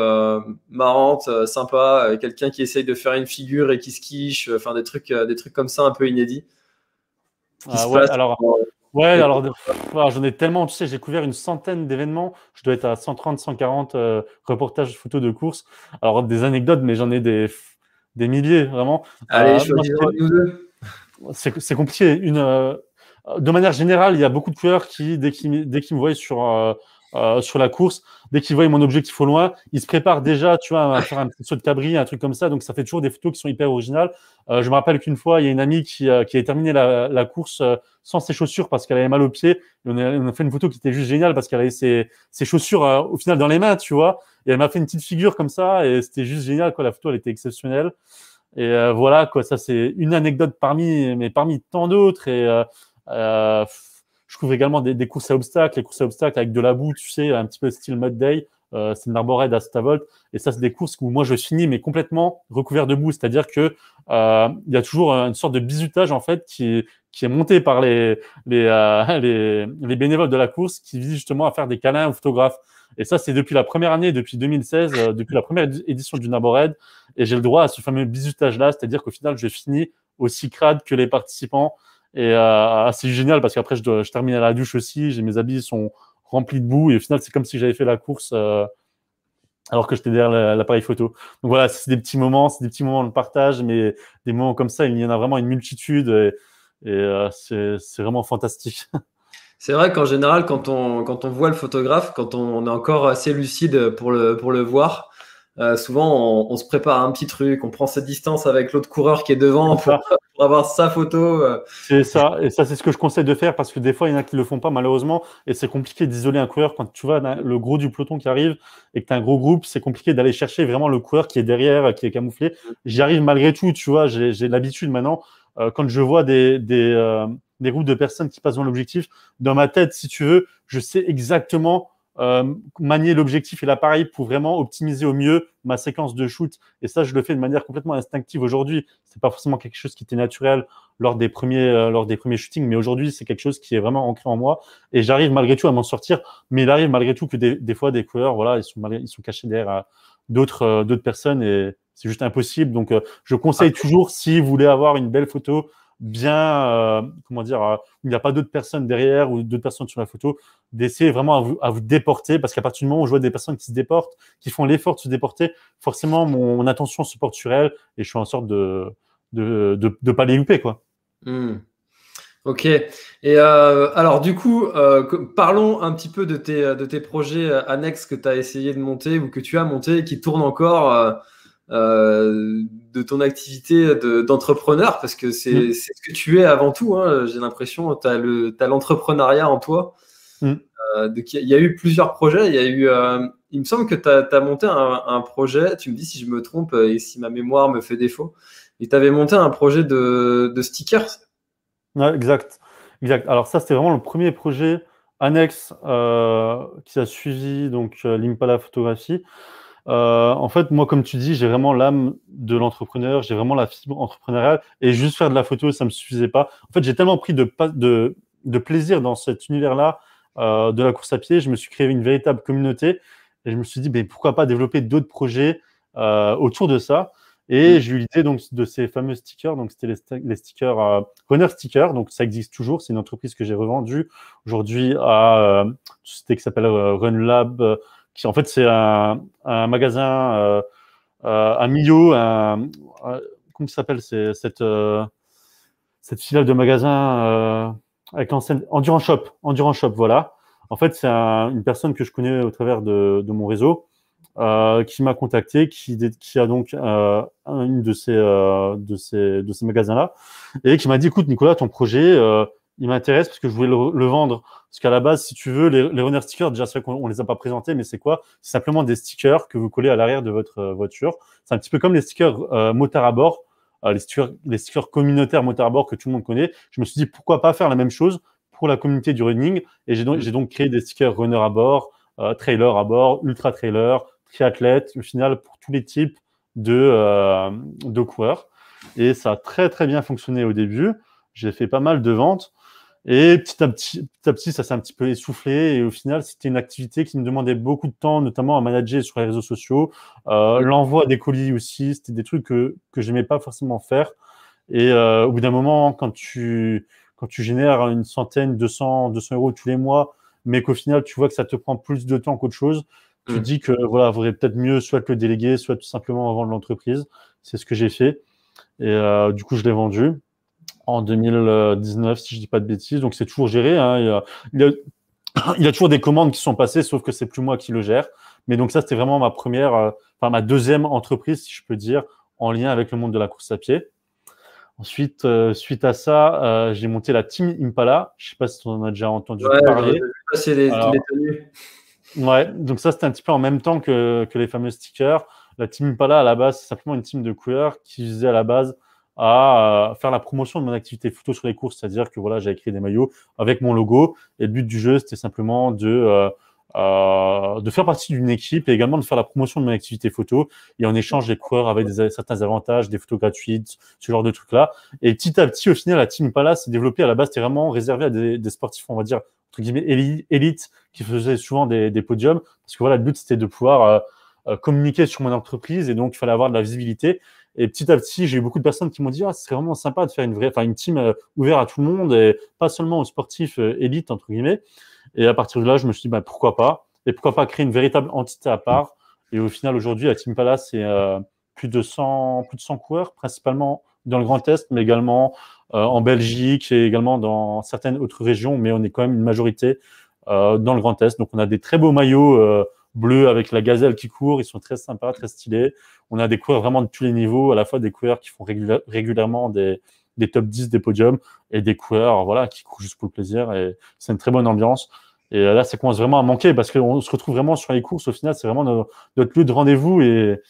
marrante, sympa, quelqu'un qui essaye de faire une figure et qui se quiche, enfin des trucs, des trucs comme ça un peu inédits ah, ouais, alors, ouais, alors, ah, j'en ai tellement, tu sais, j'ai couvert une centaine d'événements. Je dois être à 130, 140 reportages photos de course. Alors, des anecdotes, mais j'en ai des des milliers, vraiment. Allez, euh, c'est compliqué. Une, euh, de manière générale, il y a beaucoup de couleurs qui, dès qu'ils me voient sur euh, euh, sur la course. Dès qu'il voit mon objectif au loin, il se prépare déjà, tu vois, à faire un petit saut de cabri, un truc comme ça. Donc, ça fait toujours des photos qui sont hyper originales. Euh, je me rappelle qu'une fois, il y a une amie qui, euh, a terminé la, course sans ses chaussures parce qu'elle avait mal aux pieds. on, a, fait une photo qui était juste géniale parce qu'elle avait ses, ses chaussures au final dans les mains, tu vois. Et elle m'a fait une petite figure comme ça et c'était juste génial, quoi. La photo, elle était exceptionnelle. Et voilà, quoi. Ça, c'est une anecdote parmi, mais parmi tant d'autres. Et je couvre également des, des, courses à obstacles, les courses à obstacles avec de la boue, tu sais, un petit peu style Mud Day. Euh, c'est une arborade à Stavolt. Et ça, c'est des courses où moi, je finis, mais complètement recouvert de boue. C'est-à-dire que euh, il y a toujours une sorte de bizutage, en fait, qui est, qui est monté par les, les, euh, les, les, bénévoles de la course qui visent justement à faire des câlins aux photographes. Et ça, c'est depuis la première année, depuis 2016, euh, depuis la première édition du Arborade. Et j'ai le droit à ce fameux bizutage-là. C'est-à-dire qu'au final, je finis aussi crade que les participants. Et c'est euh, génial parce qu'après, je, je termine à la douche aussi. J'ai mes habits sont remplis de boue. Et au final, c'est comme si j'avais fait la course euh, alors que j'étais derrière l'appareil photo. Donc voilà, c'est des petits moments, c'est des petits moments de partage, mais des moments comme ça, il y en a vraiment une multitude. Et, euh, c'est vraiment fantastique. C'est vrai qu'en général, quand on, quand on voit le photographe, quand on, on, est encore assez lucide pour le, pour le voir, euh, souvent on, se prépare à un petit truc, on prend sa distance avec l'autre coureur qui est devant pour, avoir sa photo. Euh. C'est ça, et ça c'est ce que je conseille de faire parce que des fois il y en a qui le font pas malheureusement et c'est compliqué d'isoler un coureur quand tu vois le gros du peloton qui arrive et que tu as un gros groupe, c'est compliqué d'aller chercher vraiment le coureur qui est derrière, qui est camouflé. J'y arrive malgré tout, tu vois, j'ai l'habitude maintenant euh, quand je vois des, des, des groupes de personnes qui passent dans l'objectif, dans ma tête si tu veux, je sais exactement euh, manier l'objectif et l'appareil pour vraiment optimiser au mieux ma séquence de shoot. Et ça, je le fais de manière complètement instinctive aujourd'hui. C'est pas forcément quelque chose qui était naturel lors des premiers, euh, lors des premiers shootings, mais aujourd'hui, c'est quelque chose qui est vraiment ancré en moi. Et j'arrive malgré tout à m'en sortir. Mais il arrive malgré tout que des, fois, des couleurs voilà, ils sont, ils sont cachés derrière euh, d'autres, d'autres personnes et c'est juste impossible. Donc, je conseille ah. toujours si vous voulez avoir une belle photo bien, euh, comment dire, euh, il n'y a pas d'autres personnes derrière ou d'autres personnes sur la photo, d'essayer vraiment à vous, déporter, parce qu'à partir du moment où je vois des personnes qui se déportent, qui font l'effort de se déporter, forcément mon, attention se porte sur elles et je suis en sorte de de, de, pas les louper, quoi. Hmm. Ok. Et euh, alors du coup, parlons un petit peu de tes, de tes projets annexes que tu as essayé de monter ou que tu as monté et qui tournent encore. Euh, de ton activité d'entrepreneur, parce que mm. c'est ce que tu es avant tout. Hein. J'ai l'impression, tu as l'entrepreneuriat en toi. Mm. Euh, il y, a eu plusieurs projets. Il euh, me semble que tu as, monté un, projet. Tu me dis si je me trompe et si ma mémoire me fait défaut. Et tu avais monté un projet de, stickers. exact, exact. Alors ça, c'était vraiment le premier projet annexe qui a suivi donc l'Impala photographie. Euh, en fait, moi, comme tu dis, j'ai vraiment l'âme de l'entrepreneur, j'ai vraiment la fibre entrepreneuriale et juste faire de la photo, ça me suffisait pas. En fait, j'ai tellement pris de, de, plaisir dans cet univers-là euh, de la course à pied, je me suis créé une véritable communauté et je me suis dit, mais ben, pourquoi pas développer d'autres projets euh, autour de ça. Et mm. j'ai eu l'idée donc de ces fameux stickers. Donc c'était les, stickers Runner sticker Donc ça existe toujours. C'est une entreprise que j'ai revendue aujourd'hui à une société qui s'appelle Run Lab, en fait c'est un, un, magasin, euh, euh, un milieu, un, comment ça s'appelle cette, euh, cette filiale de magasin avec l'enseigne Endurance Shop, Endurance Shop, voilà. En fait, c'est une personne que je connais au travers de, de mon réseau euh, qui m'a contacté, qui, qui, a donc euh, une de ces, euh, de ces, de ces magasins-là, et qui m'a dit, écoute Nicolas, ton projet, il m'intéresse parce que je voulais le, vendre. Parce qu'à la base, si tu veux, les, les runner stickers, déjà, c'est vrai qu'on les a pas présentés, mais c'est quoi C'est simplement des stickers que vous collez à l'arrière de votre euh, voiture. C'est un petit peu comme les stickers euh, motards à bord, euh, les, stickers, les stickers communautaires motards à bord que tout le monde connaît. Je me suis dit, pourquoi pas faire la même chose pour la communauté du running Et j'ai donc, mm. créé des stickers runner à bord, trailer à bord, ultra trailer, triathlète, au final, pour tous les types de, de coureurs. Et ça a très, très bien fonctionné au début. J'ai fait pas mal de ventes. Et petit à petit, ça s'est un petit peu essoufflé. Et au final, c'était une activité qui me demandait beaucoup de temps, notamment à manager sur les réseaux sociaux. Euh, mmh. L'envoi des colis aussi, c'était des trucs que, que j'aimais pas forcément faire. Et euh, au bout d'un moment, quand tu, quand tu génères une centaine, 200, 200 euros tous les mois, mais qu'au final, tu vois que ça te prend plus de temps qu'autre chose, tu mmh. dis que voilà, vaudrait peut-être mieux soit le déléguer, soit tout simplement vendre l'entreprise. C'est ce que j'ai fait. Et euh, du coup, je l'ai vendu en 2019, si je ne dis pas de bêtises. Donc, c'est toujours géré. Hein. Il, y a, toujours des commandes qui sont passées, sauf que c'est plus moi qui le gère. Mais donc, ça, c'était vraiment ma première, euh, enfin, ma deuxième entreprise, si je peux dire, en lien avec le monde de la course à pied. Ensuite, euh, suite à ça, euh, j'ai monté la Team Impala. Je ne sais pas si on en déjà entendu parler. les, Ouais, donc ça, c'était un petit peu en même temps que, les fameux stickers. La Team Impala, à la base, c'est simplement une team de couleurs qui faisait à la base à faire la promotion de mon activité photo sur les courses, c'est-à-dire que voilà, j'ai écrit des maillots avec mon logo et le but du jeu, c'était simplement de euh, euh, de faire partie d'une équipe et également de faire la promotion de mon activité photo. Et en échange, les coureurs avaient des, certains avantages, des photos gratuites, ce genre de trucs-là. Et petit à petit, au final, la Team Palace s'est développée. À la base, c'était vraiment réservé à des, des, sportifs, on va dire, entre guillemets, élites, qui faisaient souvent des, des, podiums. Parce que voilà, le but, c'était de pouvoir euh, euh, communiquer sur mon entreprise et donc il fallait avoir de la visibilité. Et petit à petit, j'ai eu beaucoup de personnes qui m'ont dit, ah, ce serait vraiment sympa de faire une vraie, enfin, une team euh, ouverte à tout le monde et pas seulement aux sportifs euh, élites, entre guillemets. Et à partir de là, je me suis dit, bah, pourquoi pas? Et pourquoi pas créer une véritable entité à part? Et au final, aujourd'hui, la Team Palace, c'est euh, plus de 100, plus de 100 coureurs, principalement dans le Grand Est, mais également en Belgique et également dans certaines autres régions. Mais on est quand même une majorité dans le Grand Est. Donc, on a des très beaux maillots, bleu avec la gazelle qui court. Ils sont très sympas, très stylés. On a des coureurs vraiment de tous les niveaux, à la fois des coureurs qui font régulièrement des, top 10, des podiums, et des coureurs voilà, qui courent juste pour le plaisir. Et c'est une très bonne ambiance. Et là, ça commence vraiment à manquer parce qu'on se retrouve vraiment sur les courses. Au final, c'est vraiment notre, lieu de rendez-vous et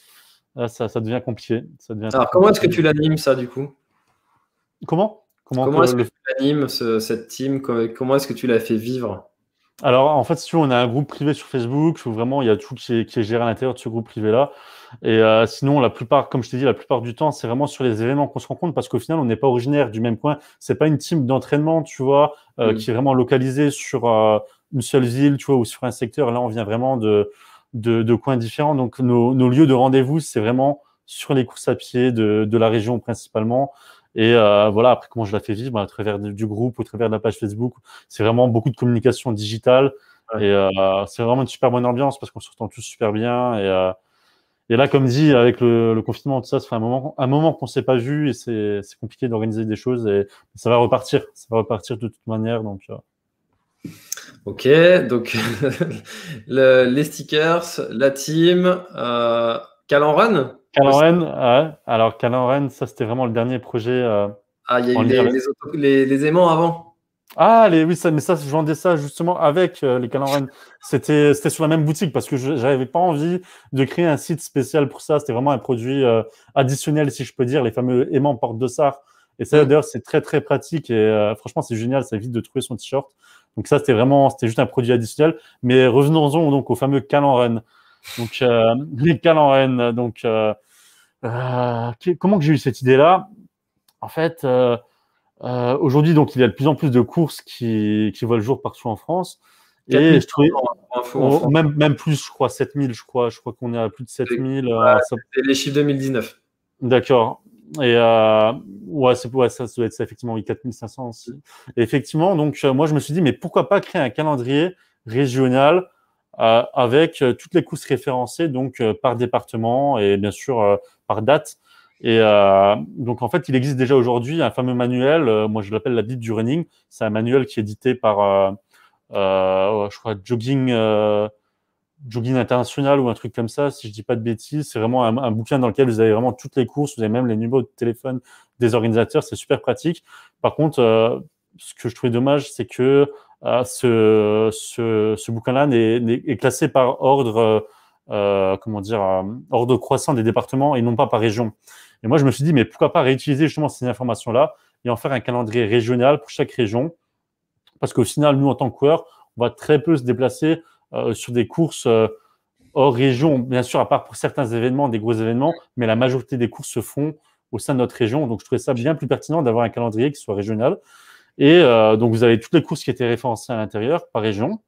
là, ah, ça, ça devient compliqué. Ça devient Alors, comment est-ce que tu l'animes, ça, du coup Comment Comment, est-ce que, tu l'animes, cette team Comment est-ce que tu la fais vivre alors, en fait, si on a un groupe privé sur Facebook, où vraiment il y a tout qui est, qui est géré à l'intérieur de ce groupe privé-là. Et euh, sinon, la plupart, comme je t'ai dit, la plupart du temps, c'est vraiment sur les événements qu'on se rencontre parce qu'au final, on n'est pas originaire du même coin. C'est pas une team d'entraînement, tu vois, euh, hmm. qui est vraiment localisée sur euh, une seule ville, tu vois, ou sur un secteur. Là, on vient vraiment de, de, coins différents. Donc, nos, lieux de rendez-vous, c'est vraiment sur les courses à pied de la région principalement. Et euh, voilà, après, comment je la fais vivre bah, À travers du groupe, au travers de la page Facebook. C'est vraiment beaucoup de communication digitale. Et euh, c'est vraiment une super bonne ambiance parce qu'on se tous super bien. Euh, et, là, comme dit, avec le, confinement, tout ça, ça fait un moment, un moment qu'on ne s'est pas vu et c'est compliqué d'organiser des choses. Et, ça va repartir. Ça va repartir de toute manière. Donc. Ok, donc les stickers, la team, Calan Run Calhoun, alors Calhoun, ça c'était vraiment le dernier projet. Euh, ah, il y a eu les, aimants avant. Ah, les, oui, mais ça, je vendais ça justement avec euh, les les Rennes. C'était sur la même boutique parce que je n'avais pas envie de créer un site spécial pour ça. C'était vraiment un produit euh, additionnel, si je peux dire, les fameux aimants porte de sar. Et ça, d'ailleurs, c'est très, très pratique. Et franchement, c'est génial. Ça évite de trouver son t-shirt. Donc, ça, c'était vraiment, c'était juste un produit additionnel. Mais revenons-en donc au fameux Calan donc, euh, les cales Donc, euh, euh, comment que j'ai eu cette idée-là En fait, aujourd'hui, donc, il y a de plus en plus de courses qui, qui voient le jour partout en France. Et oh, même, plus, je crois, 7000, je crois. Je crois qu'on est à plus de 7000. les chiffres 2019. D'accord. Et ouais, ça, doit être effectivement, oui, 4500 aussi. effectivement, donc, moi, je me suis dit, mais pourquoi pas créer un calendrier régional euh, avec euh, toutes les courses référencées donc euh, par département et bien sûr par date. Et donc, en fait, il existe déjà aujourd'hui un fameux manuel, moi je l'appelle la Bible du running. C'est un manuel qui est édité par, je crois, Jogging, Jogging International ou un truc comme ça, si je ne dis pas de bêtises. C'est vraiment un, un, bouquin dans lequel vous avez vraiment toutes les courses, vous avez même les numéros de téléphone des organisateurs, c'est super pratique. Par contre, ce que je trouvais dommage, c'est que euh, ce, ce, ce bouquin-là est, classé par ordre, euh, euh, comment dire, ordre croissant des départements et non pas par région. Et moi, je me suis dit, mais pourquoi pas réutiliser justement ces informations-là et en faire un calendrier régional pour chaque région Parce qu'au final, nous, en tant que coureurs, on va très peu se déplacer sur des courses hors région, bien sûr, à part pour certains événements, des gros événements, mais la majorité des courses se font au sein de notre région. Donc, je trouvais ça bien plus pertinent d'avoir un calendrier qui soit régional. Et euh, donc, vous avez toutes les courses qui étaient référencées à l'intérieur par région.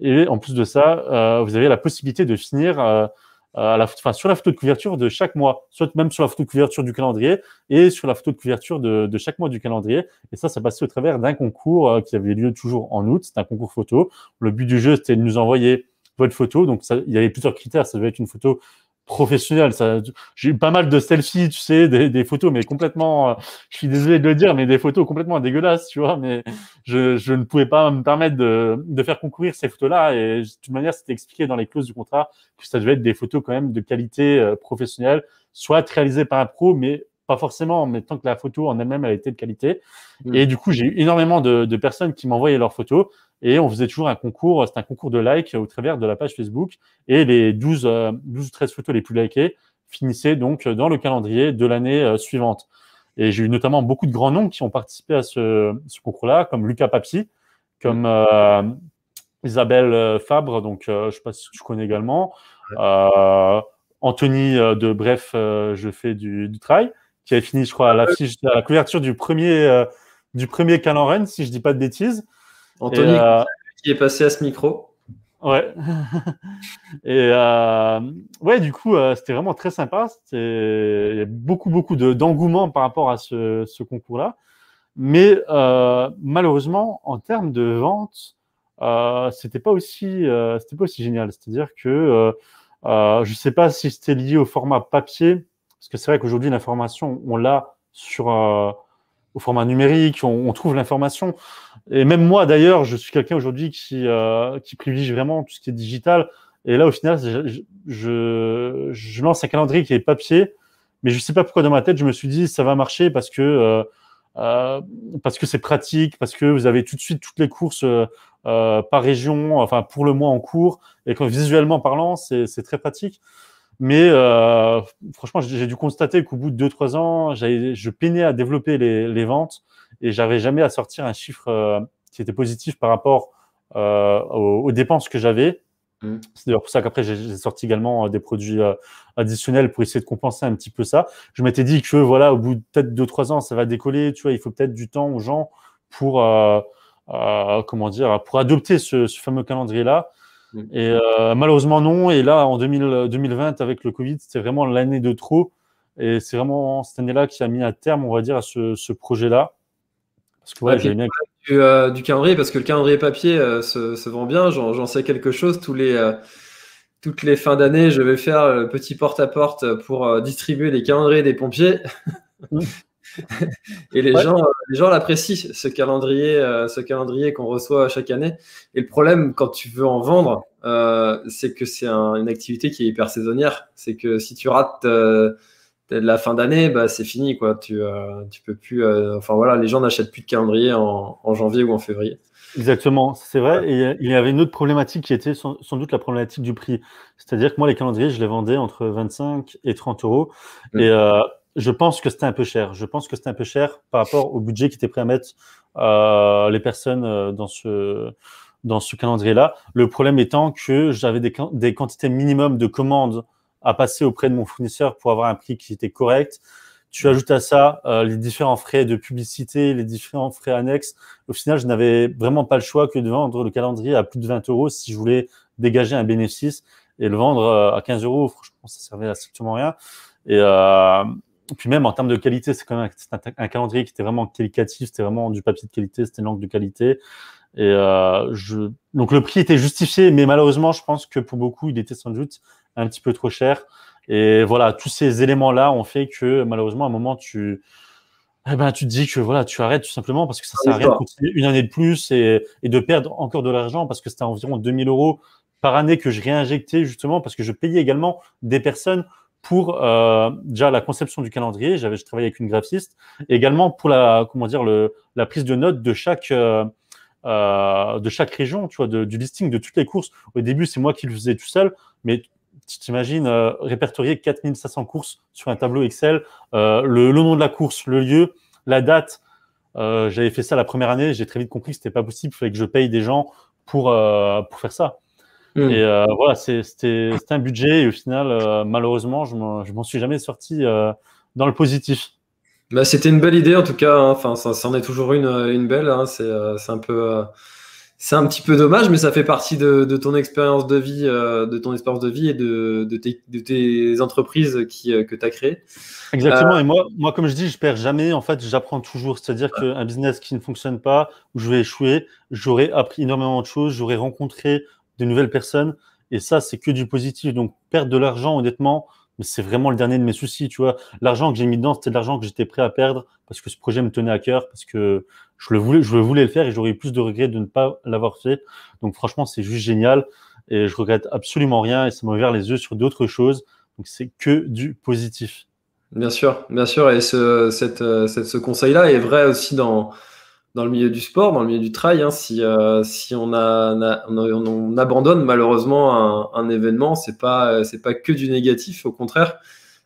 Et en plus de ça, euh, vous avez la possibilité de finir euh, sur la photo de couverture de chaque mois, soit même sur la photo de couverture du calendrier et sur la photo de couverture de, chaque mois du calendrier. Et ça, ça passait au travers d'un concours qui avait lieu toujours en août. C'était un concours photo. Le but du jeu, c'était de nous envoyer votre photo. Donc, il y avait plusieurs critères. Ça devait être une photo professionnel. Ça, j'ai eu pas mal de selfies, tu sais, des, des photos, mais complètement, euh, je suis désolé de le dire, mais des photos complètement dégueulasses, tu vois, mais je, je ne pouvais pas me permettre de, de faire concourir ces photos-là. Et de toute manière, c'était expliqué dans les clauses du contrat que ça devait être des photos quand même de qualité euh, professionnelle, soit réalisées par un pro, mais pas forcément, mais tant que la photo en elle-même, elle était de qualité. Mm. Et du coup, j'ai eu énormément de, personnes qui m'envoyaient leurs photos et on faisait toujours un concours, c'était un concours de likes au travers de la page Facebook et les 12, euh, 12 13 photos les plus likées finissaient donc dans le calendrier de l'année euh, suivante. Et j'ai eu notamment beaucoup de grands noms qui ont participé à ce, concours-là, comme Lucas Papi, comme mm. euh, Isabelle euh, Fabre, donc je ne sais pas si tu connais également, Anthony de Bref, je fais du, du trail qui avait fini, je crois, euh, la, couverture du premier, euh, du premier si je ne dis pas de bêtises. Anthony, euh, qui est passé à ce micro. Ouais. et ouais, du coup, c'était vraiment très sympa. Il y a beaucoup, beaucoup d'engouement par rapport à ce, concours-là. Mais malheureusement, en termes de vente, c'était pas aussi, c'était pas aussi génial. C'est-à-dire que je ne sais pas si c'était lié au format papier parce que c'est vrai qu'aujourd'hui, l'information, on l'a sur euh, au format numérique, on, trouve l'information. Et même moi, d'ailleurs, je suis quelqu'un aujourd'hui qui, euh, qui privilégie vraiment tout ce qui est digital. Et là, au final, je, je, lance un calendrier qui est papier, mais je ne sais pas pourquoi dans ma tête, je me suis dit, ça va marcher parce que euh, euh parce que c'est pratique, parce que vous avez tout de suite toutes les courses euh, par région, enfin pour le mois en cours, et visuellement parlant, c'est très pratique. Mais euh, franchement, j'ai dû constater qu'au bout de 2-3 ans, je peinais à développer les, les ventes et j'avais jamais à sortir un chiffre euh, qui était positif par rapport euh, aux, dépenses que j'avais. Mmh. C'est d'ailleurs pour ça qu'après j'ai sorti également euh, des produits euh, additionnels pour essayer de compenser un petit peu ça. Je m'étais dit que voilà, au bout de peut-être 2-3 ans, ça va décoller. Tu vois, il faut peut-être du temps aux gens pour comment dire, pour adopter ce, ce fameux calendrier là. Et euh, malheureusement, non. Et là, en 2020, euh, avec le Covid, c'était vraiment l'année de trop. Et c'est vraiment cette année-là qui a mis un terme, on va dire, à ce, projet-là. Parce que j'ai euh, du, calendrier, parce que le calendrier papier se, vend bien. J'en sais quelque chose. Tous les, toutes les fins d'année, je vais faire le petit porte-à-porte pour distribuer des calendriers des pompiers. Mmh. et les gens, euh, les gens l'apprécient ce calendrier, euh, ce calendrier qu'on reçoit chaque année. Et le problème quand tu veux en vendre, euh, c'est que c'est une activité qui est hyper saisonnière. C'est que si tu rates la fin d'année, bah, c'est fini quoi. Tu, tu peux plus. enfin voilà, les gens n'achètent plus de calendrier en, janvier ou en février. Exactement, c'est vrai. Et il y avait une autre problématique qui était sans, doute la problématique du prix. C'est-à-dire que moi, les calendriers, je les vendais entre 25 et 30 euros. Mmh. Et je pense que c'était un peu cher. Je pense que c'était un peu cher par rapport au budget qui était prêt à mettre euh, les personnes euh, dans ce dans ce calendrier-là. Le problème étant que j'avais des, des, quantités minimum de commandes à passer auprès de mon fournisseur pour avoir un prix qui était correct. Tu ajoutes à ça euh, les différents frais de publicité, les différents frais annexes. Au final, je n'avais vraiment pas le choix que de vendre le calendrier à plus de 20 euros si je voulais dégager un bénéfice et le vendre à 15 euros. Franchement, ça servait à strictement rien. Et puis même en termes de qualité, c'est quand même un, calendrier qui était vraiment qualitatif, c'était vraiment du papier de qualité, c'était une langue de qualité. Et euh, je... donc le prix était justifié, mais malheureusement, je pense que pour beaucoup, il était sans doute un petit peu trop cher. Et voilà, tous ces éléments-là ont fait que malheureusement, à un moment, tu, eh ben, tu te dis que voilà, tu arrêtes tout simplement parce que ça sert à rien de continuer une année de plus et, et de perdre encore de l'argent parce que c'était environ 2000 euros par année que je réinjectais justement parce que je payais également des personnes pour euh, déjà la conception du calendrier. J'avais travaillé avec une graphiste. également pour la comment dire le, la prise de notes de chaque euh, euh de chaque région, tu vois, du listing de toutes les courses. Au début, c'est moi qui le faisais tout seul, mais tu t'imagines euh, répertorier 4500 courses sur un tableau Excel, euh, le, le, nom de la course, le lieu, la date. J'avais fait ça la première année, j'ai très vite compris que c'était pas possible, il fallait que je paye des gens pour, pour faire ça. Mm. Et euh, voilà, c'était un budget et au final, euh, malheureusement, je m'en suis jamais sorti euh, dans le positif. Bah, c'était une belle idée en tout cas. Hein. Enfin, ça, en est toujours une, belle. Hein. C'est un peu, c'est un petit peu dommage, mais ça fait partie de, ton expérience de vie, de ton expérience de vie et de, tes, entreprises que tu as créées. Exactement. Et moi, moi, comme je dis, je perds jamais. En fait, j'apprends toujours. C'est-à-dire qu'un business qui ne fonctionne pas, où je vais échouer, j'aurais appris énormément de choses, j'aurais rencontré de nouvelles personnes. Et ça, c'est que du positif. Donc, perdre de l'argent, honnêtement, mais c'est vraiment le dernier de mes soucis, tu vois. L'argent que j'ai mis dedans, c'était de l'argent que j'étais prêt à perdre parce que ce projet me tenait à cœur, parce que je le voulais, je voulais le faire et j'aurais eu plus de regrets de ne pas l'avoir fait. Donc, franchement, c'est juste génial et je regrette absolument rien et ça m'a ouvert les yeux sur d'autres choses. Donc, c'est que du positif. Bien sûr, bien sûr. Et ce, cette, euh, ce conseil-là est vrai aussi dans, dans le milieu du sport, dans le milieu du trail, hein, si, euh, si on, on, abandonne malheureusement un, événement, c'est pas c'est pas que du négatif. Au contraire,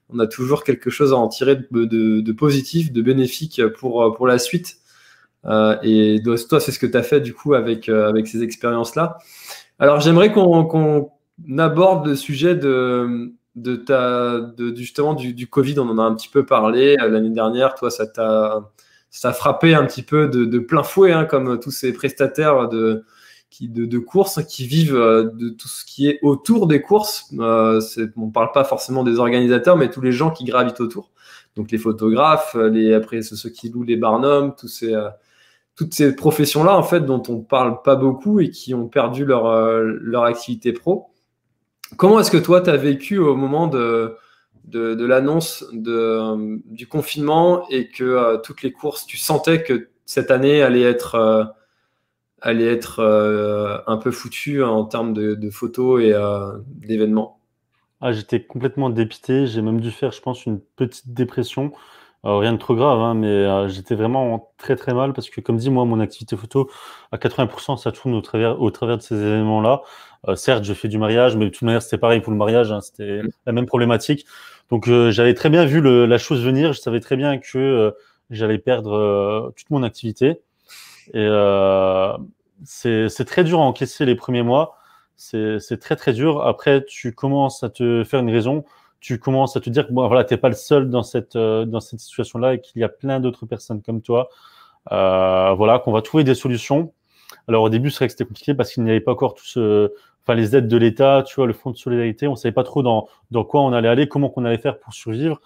on a toujours quelque chose à en tirer de, positif, de bénéfique pour pour la suite. Euh, et toi, c'est ce que tu as fait du coup avec euh, avec ces expériences là. Alors j'aimerais qu'on aborde le sujet de de ta de, justement du, du Covid. On en a un petit peu parlé l'année dernière. Toi, ça t'a ça frappé un petit peu de, plein fouet, hein, comme tous ces prestataires de, qui, de, courses qui vivent euh, de tout ce qui est autour des courses. Euh, on ne parle pas forcément des organisateurs, mais tous les gens qui gravitent autour. Donc les photographes, euh, les, après ceux qui louent les barnums, tous ces, toutes ces professions-là, en fait, dont on ne parle pas beaucoup et qui ont perdu leur, leur activité pro. Comment est-ce que toi, tu as vécu au moment de, de, l'annonce euh, du confinement et que euh, toutes les courses, tu sentais que cette année allait être, euh, allait être un peu foutue en termes de, photos et d'événements ah, J'étais complètement dépité. J'ai même dû faire, je pense, une petite dépression. rien de trop grave, hein, mais j'étais vraiment très très mal parce que, comme dit, moi, mon activité photo, à 80%, ça tourne au travers, au travers de ces événements là euh, certes, je fais du mariage, mais de toute manière, c'était pareil pour le mariage. Hein, c'était mm. la même problématique. Donc, euh, j'avais très bien vu le, la chose venir. Je savais très bien que euh, j'allais perdre euh, toute mon activité. Et c'est très dur à encaisser les premiers mois. C'est très, très dur. Après, tu commences à te faire une raison. Tu commences à te dire que bon, voilà, tu n'es pas le seul dans cette, dans cette situation-là et qu'il y a plein d'autres personnes comme toi. voilà, qu'on va trouver des solutions. Alors au début, c'est vrai que c'était compliqué parce qu'il n'y avait pas encore tout ce, enfin les aides de l'État, tu vois, le fonds de solidarité, on savait pas trop dans, dans quoi on allait aller, comment qu'on allait faire pour survivre.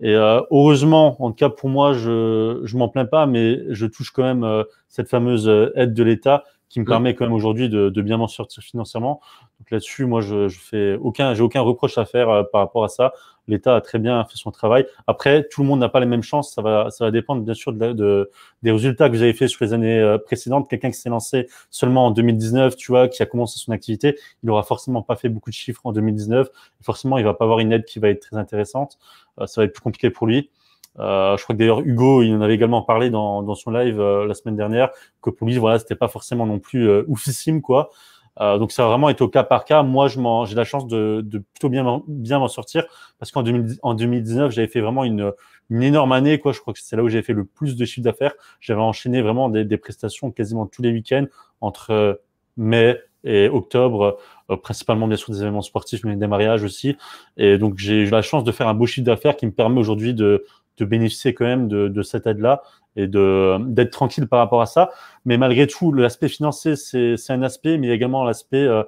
Et euh, heureusement, en tout cas pour moi, je je m'en plains pas, mais je touche quand même euh, cette fameuse euh, aide de l'État qui me mm. permet quand même aujourd'hui de, de, bien m'en sortir financièrement. Donc là-dessus, moi, je, je fais aucun, j'ai aucun reproche à faire euh, par rapport à ça. L'État a très bien fait son travail. Après, tout le monde n'a pas les mêmes chances. Ça va, ça va dépendre bien sûr de, des résultats que vous avez fait sur les années euh, précédentes. Quelqu'un qui s'est lancé seulement en 2019, tu vois, qui a commencé son activité, il aura forcément pas fait beaucoup de chiffres en 2019. forcément, il va pas avoir une aide qui va être très intéressante. Euh, ça va être plus compliqué pour lui. Euh, je crois que d'ailleurs Hugo, il en avait également parlé dans, dans son live euh, la semaine dernière, que pour lui, voilà, c'était pas forcément non plus euh, oufissime, quoi. Euh, donc ça a vraiment été au cas par cas. Moi, je j'ai la chance de, de plutôt bien, bien m'en sortir parce qu'en 2019, j'avais fait vraiment une, une, énorme année. Quoi. Je crois que c'est là où j'ai fait le plus de chiffre d'affaires. J'avais enchaîné vraiment des, des, prestations quasiment tous les week-ends entre mai et octobre, principalement bien sûr des événements sportifs, mais des mariages aussi. Et donc j'ai eu la chance de faire un beau chiffre d'affaires qui me permet aujourd'hui de, de bénéficier quand même de, de cette aide-là et d'être tranquille par rapport à ça. Mais malgré tout, l'aspect financier, c'est un aspect, mais également l'aspect euh,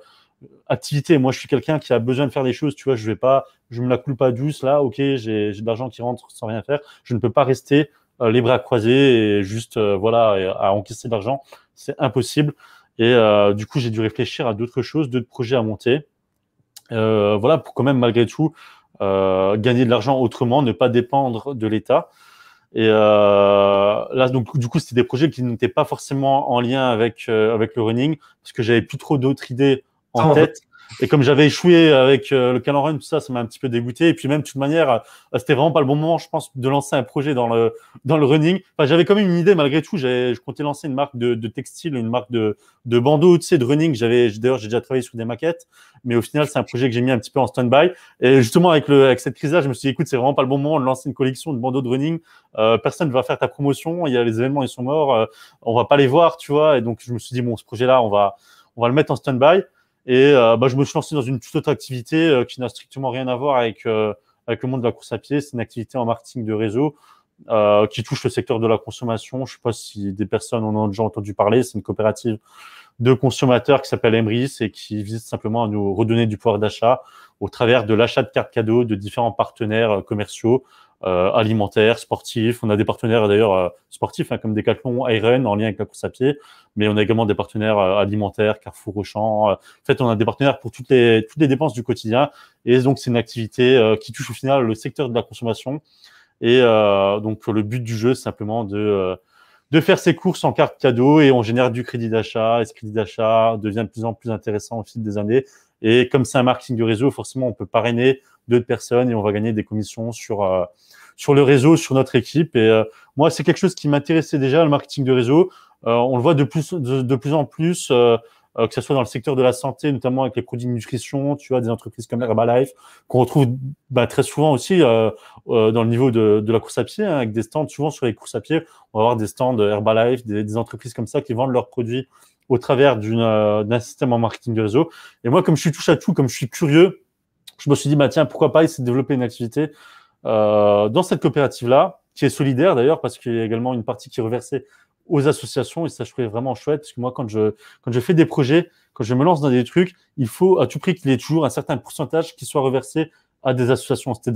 activité. Moi, je suis quelqu'un qui a besoin de faire des choses. Tu vois, je vais pas, je me la coule pas douce là. Ok, j'ai de l'argent qui rentre sans rien faire. Je ne peux pas rester euh, les bras croisés et juste euh, voilà à encaisser de l'argent. C'est impossible. Et du coup, j'ai dû réfléchir à d'autres choses, d'autres projets à monter. voilà, pour quand même malgré tout euh, gagner de l'argent autrement, ne pas dépendre de l'État. Et euh, là, donc, du coup, c'était des projets qui n'étaient pas forcément en lien avec, euh, avec le running, parce que j'avais plus trop d'autres idées en, tête. Et comme j'avais échoué avec euh, le Canon Run, tout ça, ça m'a un petit peu dégoûté. Et puis même, de toute manière, euh, c'était vraiment pas le bon moment, je pense, de lancer un projet dans le, dans le running. Enfin, j'avais quand même une idée, malgré tout. Je comptais lancer une marque de, de, textile, une marque de, de bandeau, tu sais, de running. J'avais, d'ailleurs, j'ai déjà travaillé sur des maquettes. Mais au final, c'est un projet que j'ai mis un petit peu en stand-by. Et justement, avec, le, avec cette crise-là, je me suis dit, écoute, c'est vraiment pas le bon moment de lancer une collection de bandeaux de running. Euh, personne ne va faire ta promotion. Il y a les événements, ils sont morts. Euh, on va pas les voir, tu vois. Et donc, je me suis dit, bon, ce projet-là, on va, on va le mettre en stand-by. Et euh, bah, je me suis lancé dans une toute autre activité euh, qui n'a strictement rien à voir avec, euh, avec le monde de la course à pied. C'est une activité en marketing de réseau qui touche le secteur de la consommation. Je ne sais pas si des personnes en ont déjà entendu parler. C'est une coopérative de consommateurs qui s'appelle Emrys et qui vise simplement à nous redonner du pouvoir d'achat au travers de l'achat de cartes cadeaux de différents partenaires commerciaux alimentaires, euh, alimentaire, sportif. On a des partenaires d'ailleurs euh, sportifs hein, comme Decathlon, Iron en lien avec la course à pied, mais on a également des partenaires euh, alimentaires, Carrefour Auchan. en fait, on a des partenaires pour toutes les toutes les dépenses du quotidien. Et donc c'est une activité qui touche au final le secteur de la consommation. Et donc le but du jeu, c'est simplement de de faire ses courses en carte cadeau et on génère du crédit d'achat. Et ce crédit d'achat devient de plus en plus intéressant au fil des années. Et comme c'est un marketing de réseau, forcément, on peut parrainer d'autres personnes et on va gagner des commissions sur euh, sur le réseau, sur notre équipe. Et euh, moi, c'est quelque chose qui m'intéressait déjà le marketing de réseau. Euh, on le voit de plus de, plus en plus que ce soit dans le secteur de la santé, notamment avec les produits de nutrition, tu as des entreprises comme Herbalife, qu'on retrouve bah, très souvent aussi dans le niveau de, de, la course à pied, hein, avec des stands, souvent sur les courses à pied, on va avoir des stands Herbalife, des, des entreprises comme ça qui vendent leurs produits au travers d'un système en marketing de réseau. Et moi, comme je suis touche à tout, comme je suis curieux, je me suis dit, bah, tiens, pourquoi pas essayer de développer une activité euh, dans cette coopérative-là, qui est solidaire d'ailleurs, parce qu'il y a également une partie qui est reversée aux associations, et ça, je trouvais vraiment chouette, parce que moi, quand je, quand je fais des projets, quand je me lance dans des trucs, il faut à tout prix qu'il y ait toujours un certain pourcentage qui soit reversé à des associations. C'était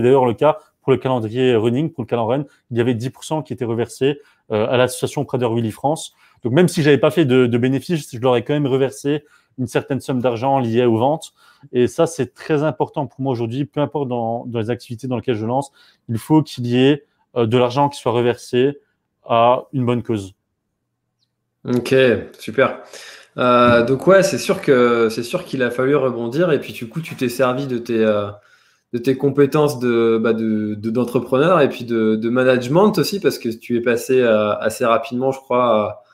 d'ailleurs le cas pour le calendrier running, pour le calendrier Run, il y avait 10% qui étaient reversés euh, à l'association Prader Willy France. Donc même si j'avais pas fait de, bénéfices, je l'aurais quand même reversé une certaine somme d'argent liée aux ventes. Et ça, c'est très important pour moi aujourd'hui, peu importe dans, les activités dans lesquelles je lance, il faut qu'il y ait euh, de l'argent qui soit reversé à une bonne cause. Ok, super. Euh, donc ouais, c'est sûr que c'est sûr qu'il a fallu rebondir et puis du coup tu t'es servi de tes euh, de tes compétences de bah, d'entrepreneur et puis de, management aussi parce que tu es passé assez rapidement, je crois,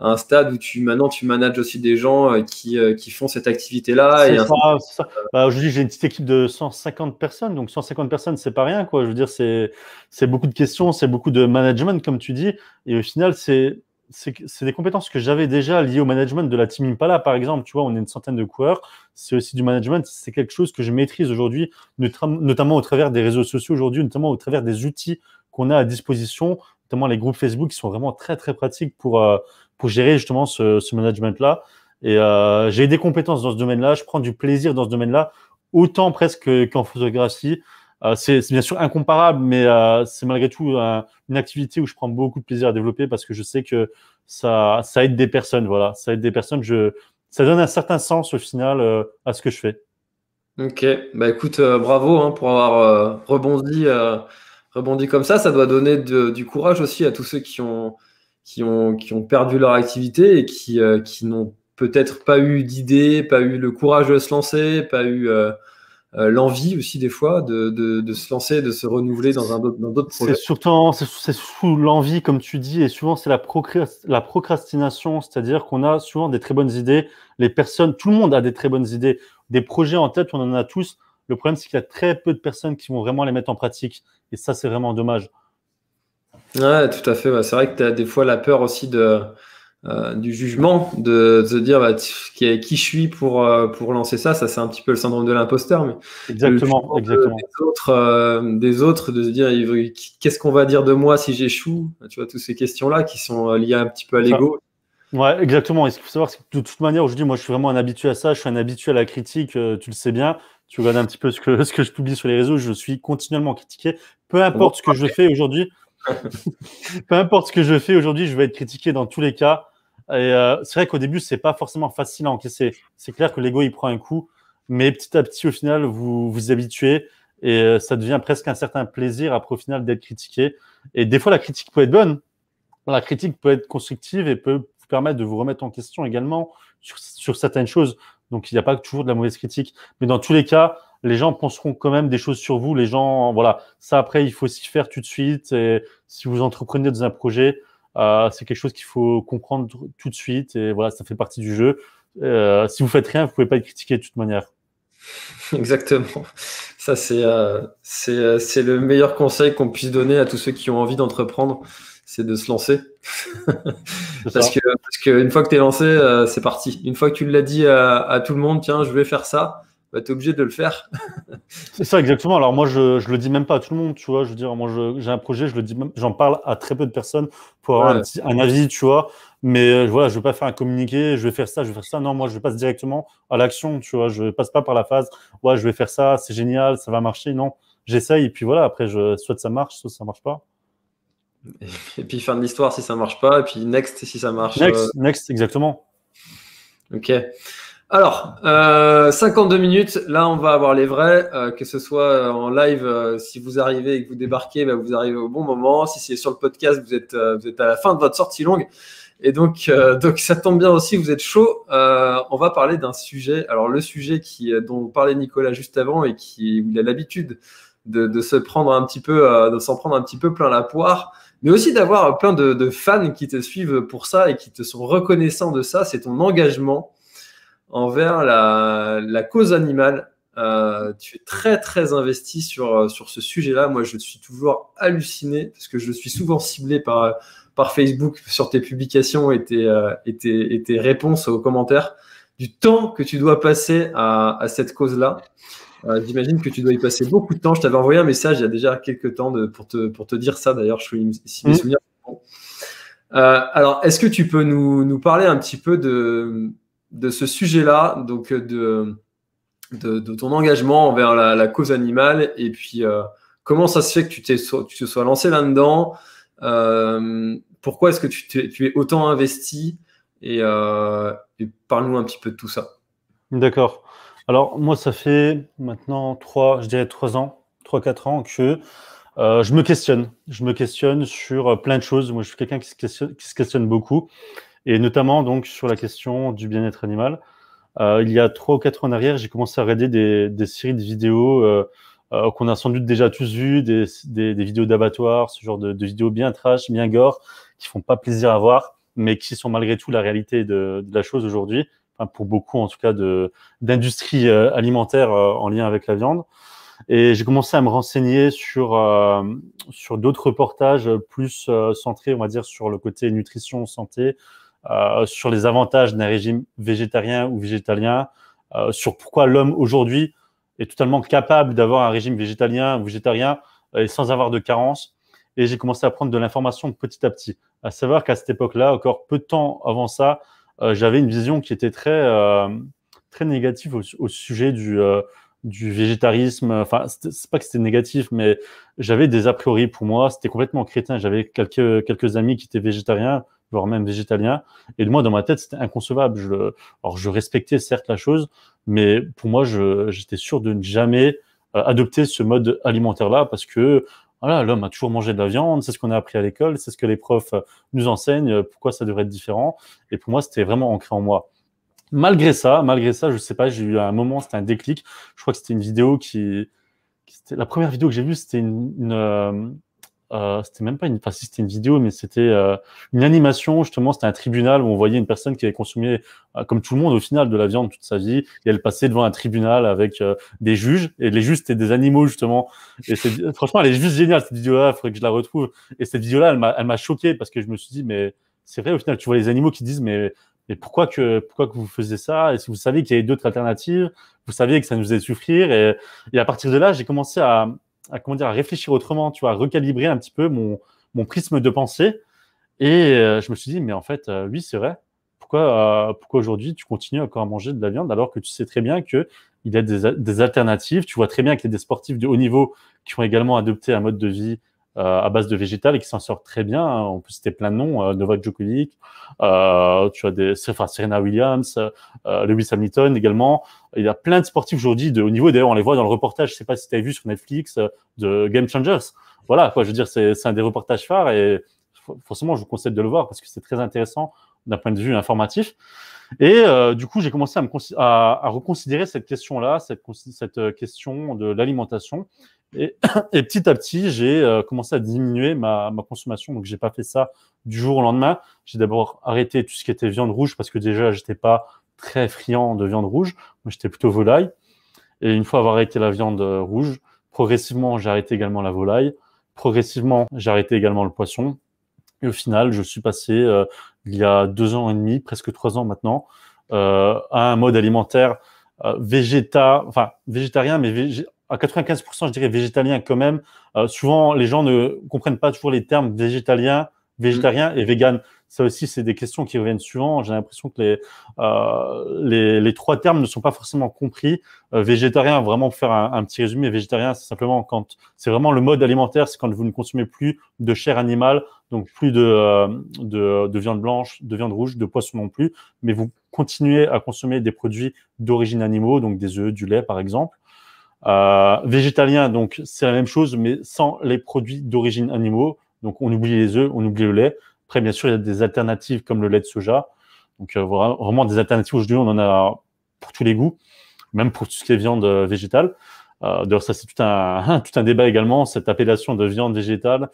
un stade où tu maintenant tu manages aussi des gens euh, euh, qui, font cette activité-là. et ça, aujourd'hui, bah, j'ai une petite équipe de 150 personnes, donc 150 personnes, c'est pas rien, quoi. Je veux dire, c'est, c'est beaucoup de questions, c'est beaucoup de management, comme tu dis, et au final, c'est, c'est, des compétences que j'avais déjà liées au management de la Team Impala, par exemple. Tu vois, on est une centaine de coureurs, c'est aussi du management, c'est quelque chose que je maîtrise aujourd'hui, notamment au travers des réseaux sociaux aujourd'hui, notamment au travers des outils qu'on a à disposition, notamment les groupes Facebook qui sont vraiment très très pratiques pour, euh, pour gérer justement ce, management-là. Et euh, j'ai des compétences dans ce domaine-là, je prends du plaisir dans ce domaine-là, autant presque qu'en photographie. Euh, c'est bien sûr incomparable, mais euh, c'est malgré tout une activité où je prends beaucoup de plaisir à développer parce que je sais que ça, ça aide des personnes. Voilà, ça aide des personnes. Je, ça donne un certain sens au final à ce que je fais. Ok, bah écoute, bravo hein, pour avoir rebondi, rebondi comme ça. Ça doit donner du courage aussi à tous ceux qui ont qui ont, qui ont perdu leur activité et qui, euh, qui n'ont peut-être pas eu d'idées, pas eu le courage de se lancer, pas eu euh, euh, l'envie aussi des fois de, se lancer, de se renouveler dans un d'autres projets. C'est surtout sous l'envie comme tu dis et souvent c'est la, la procrastination, c'est-à-dire qu'on a souvent des très bonnes idées, les personnes, tout le monde a des très bonnes idées, des projets en tête, on en a tous. Le problème c'est qu'il y a très peu de personnes qui vont vraiment les mettre en pratique et ça c'est vraiment dommage. Ouais, tout à fait. C'est vrai que tu as des fois la peur aussi de, euh, du jugement, de, se dire bah, qui, qui, je suis pour, euh, pour lancer ça. Ça, c'est un petit peu le syndrome de l'imposteur. Mais exactement. Euh, exactement. des, autres, des autres, de se dire qu'est-ce qu'on va dire de moi si j'échoue bah, Tu vois, toutes ces questions-là qui sont liées un petit peu à l'ego. Ouais, exactement. Et ce qu'il faut savoir, que de toute manière, aujourd'hui moi, je suis vraiment un habitué à ça. Je suis un habitué à la critique. tu le sais bien. Tu regardes un petit peu ce que, ce que je publie sur les réseaux. Je suis continuellement critiqué. Peu ah importe ce que je fais aujourd'hui peu importe ce que je fais aujourd'hui, je vais être critiqué dans tous les cas. Et euh, c'est vrai qu'au début, c'est pas forcément facile à encaisser. C'est clair que l'ego, il prend un coup, mais petit à petit, au final, vous vous habituez et euh, ça devient presque un certain plaisir après, au final, d'être critiqué. Et des fois, la critique peut être bonne. La critique peut être constructive et peut vous permettre de vous remettre en question également sur certaines choses. Donc, il n'y a pas toujours de la mauvaise critique. Mais dans tous les cas, les gens penseront quand même des choses sur vous. Les gens, voilà, ça après, il faut s'y faire tout de suite. Et si vous entreprenez dans un projet, euh, c'est quelque chose qu'il faut comprendre tout de suite. Et voilà, ça fait partie du jeu. Euh, si vous faites rien, vous pouvez pas être critiqué de toute manière. Exactement. Ça, euh, c'est le meilleur conseil qu'on puisse donner à tous ceux qui ont envie d'entreprendre, c'est de se lancer. parce qu'une parce fois que tu es lancé, c'est parti. Une fois que tu l'as dit à, à, tout le monde, tiens, je vais faire ça, bah, tu es obligé de le faire. c'est ça, exactement. Alors, moi, je ne le dis même pas à tout le monde, tu vois. Je veux dire, moi, j'ai un projet, je le dis j'en parle à très peu de personnes pour avoir un, avis, tu vois. Mais euh, voilà, je ne vais pas faire un communiqué, je vais faire ça, je vais faire ça. Non, moi, je passe directement à l'action, tu vois. Je ne passe pas par la phase, ouais, je vais faire ça, c'est génial, ça va marcher. Non, j'essaye, et puis voilà, après, je souhaite ça marche, soit ça marche pas. Et puis, fin de l'histoire si ça marche pas, et puis next si ça marche. Next, euh. next exactement. Ok. Alors, 52 euh, minutes, là on va avoir les vrais, euh, que ce soit euh, en live, si vous arrivez et que vous débarquez, bah, vous arrivez au bon moment. Si c'est sur le podcast, vous êtes, vous êtes à la fin de votre sortie longue. Et donc, donc ça tombe bien aussi, vous êtes chaud. on va parler d'un sujet, alors le sujet qui, dont parlait Nicolas juste avant et qui il a l'habitude de, se prendre un petit peu, de s'en prendre un petit peu plein la poire, mais aussi d'avoir plein de fans qui te suivent pour ça et qui te sont reconnaissants de ça, c'est ton engagement envers la, cause animale. Euh, tu es très très investi sur, euh, sur ce sujet-là. Moi, je suis toujours halluciné parce que je suis souvent ciblé par, par Facebook sur tes publications et tes, euh, tes, réponses aux commentaires du temps que tu dois passer à, à cette cause-là. J'imagine que tu dois y passer beaucoup de temps. Je t'avais envoyé un message il y a déjà quelques temps de, pour, te, pour te dire ça. D'ailleurs, si mes mmh. souvenirs. Euh, alors, est-ce que tu peux nous, nous, parler un petit peu de, de ce sujet-là, donc euh, de, ton engagement envers la, cause animale et puis euh, comment ça se fait que tu, te sois lancé là-dedans euh, Pourquoi est-ce que tu, es autant investi Et, parle-nous un petit peu de tout ça. D'accord. Alors moi, ça fait maintenant 3, je dirais 3 ans, 3-4 ans que je me questionne. Je me questionne sur plein de choses. Moi, je suis quelqu'un qui se questionne beaucoup et notamment donc sur la question du bien-être animal. Euh, il y a trois ou quatre ans en arrière, j'ai commencé à regarder des, séries de vidéos euh, euh, qu'on a sans doute déjà tous vues, des, vidéos d'abattoirs, ce genre de, vidéos bien trash, bien gore, qui font pas plaisir à voir, mais qui sont malgré tout la réalité de, la chose aujourd'hui, pour beaucoup en tout cas d'industrie alimentaire en lien avec la viande. Et j'ai commencé à me renseigner sur, sur d'autres reportages plus centrés, on va dire, sur le côté nutrition, santé, euh, sur les avantages d'un régime végétarien ou végétalien, euh, sur pourquoi l'homme aujourd'hui est totalement capable d'avoir un régime végétalien ou végétarien euh, et sans avoir de carence. Et j'ai commencé à prendre de l'information petit à petit. À savoir qu'à cette époque-là, encore peu de temps avant ça, j'avais une vision qui était très, négative au, sujet du végétarisme. Enfin, c'est pas que c'était négatif, mais j'avais des a priori pour moi. C'était complètement crétin. J'avais quelques amis qui étaient végétariens voire même végétalien. Et moi, dans ma tête, c'était inconcevable. Je, alors, je respectais certes la chose, mais pour moi, j'étais sûr de ne jamais euh, adopter ce mode alimentaire-là parce que voilà, l'homme a toujours mangé de la viande, c'est ce qu'on a appris à l'école, c'est ce que les profs euh, nous enseignent, euh, pourquoi ça devrait être différent. Et pour moi, c'était vraiment ancré en moi. Malgré ça, malgré ça, je sais pas, j'ai eu un moment, c'était un déclic. Je crois que c'était une vidéo qui, qui la première vidéo que j'ai vue, c'était une euh, c'était même pas une, enfin, c'était une vidéo, mais c'était euh, une animation justement. C'était un tribunal où on voyait une personne qui avait consommé, euh, comme tout le monde au final, de la viande toute sa vie, et elle passait devant un tribunal avec des juges, et les juges c'était des animaux justement. Et franchement, elle est juste géniale cette vidéo-là. Il faudrait que je la retrouve. Et cette vidéo-là, elle m'a choqué parce que je me suis dit, mais c'est vrai au final, tu vois les animaux qui disent, mais mais pourquoi que pourquoi que vous faisiez ça Et si vous saviez qu'il y avait d'autres alternatives, vous saviez que ça nous faisait souffrir. Et, et à partir de là, j'ai commencé à à, comment dire, réfléchir autrement, tu vois, à recalibrer un petit peu mon, prisme de pensée. Et euh, je me suis dit, mais en fait, euh, oui, c'est vrai. Pourquoi, euh, pourquoi aujourd'hui tu continues encore à manger de la viande alors que tu sais très bien qu'il y a des, des, alternatives Tu vois très bien qu'il y a des sportifs de haut niveau qui ont également adopté un mode de vie euh, à base de végétal et qui s'en sort très bien. Hein. En plus, c'était plein de noms, euh, Novak Djokovic, euh, tu as des, enfin, Serena Williams, euh, Lewis Hamilton également. Il y a plein de sportifs aujourd'hui de haut niveau. D'ailleurs, on les voit dans le reportage, je sais pas si tu as vu sur Netflix, euh, de Game Changers. Voilà, quoi, je veux dire, c'est un des reportages phares et forcément, je vous conseille de le voir parce que c'est très intéressant d'un point de vue informatif. Et du coup, j'ai commencé à, me, à, reconsidérer cette question-là, cette, cette question de l'alimentation Et, petit à petit, j'ai euh, commencé à diminuer ma, ma consommation. Donc, j'ai pas fait ça du jour au lendemain. J'ai d'abord arrêté tout ce qui était viande rouge parce que déjà, j'étais pas très friand de viande rouge. Moi, j'étais plutôt volaille. Et une fois avoir arrêté la viande euh, rouge, progressivement, j'ai arrêté également la volaille. Progressivement, j'ai arrêté également le poisson. Et au final, je suis passé euh, il y a deux ans et demi, presque trois ans maintenant, euh, à un mode alimentaire végéta, enfin végétarien, mais végétarien à 95%, je dirais végétalien quand même. Euh, souvent, les gens ne comprennent pas toujours les termes végétalien, végétarien mm. et vegan. Ça aussi, c'est des questions qui reviennent souvent. J'ai l'impression que les, euh, les, trois termes ne sont pas forcément compris. Euh, végétarien, vraiment faire un, petit résumé, végétarien, c'est simplement quand c'est vraiment le mode alimentaire, c'est quand vous ne consommez plus de chair animale, donc plus de, de, de, viande blanche, de viande rouge, de poisson non plus, mais vous continuez à consommer des produits d'origine animaux, donc des œufs, du lait par exemple. Euh, végétalien, donc c'est la même chose, mais sans les produits d'origine animaux. Donc on oublie les œufs, on oublie le lait. Après, bien sûr, il y a des alternatives comme le lait de soja. Donc euh, vraiment des alternatives aujourd'hui, on en a pour tous les goûts, même pour tout ce qui est viande euh, végétale. Euh, D'ailleurs, ça c'est tout un, tout un débat également, cette appellation de viande végétale.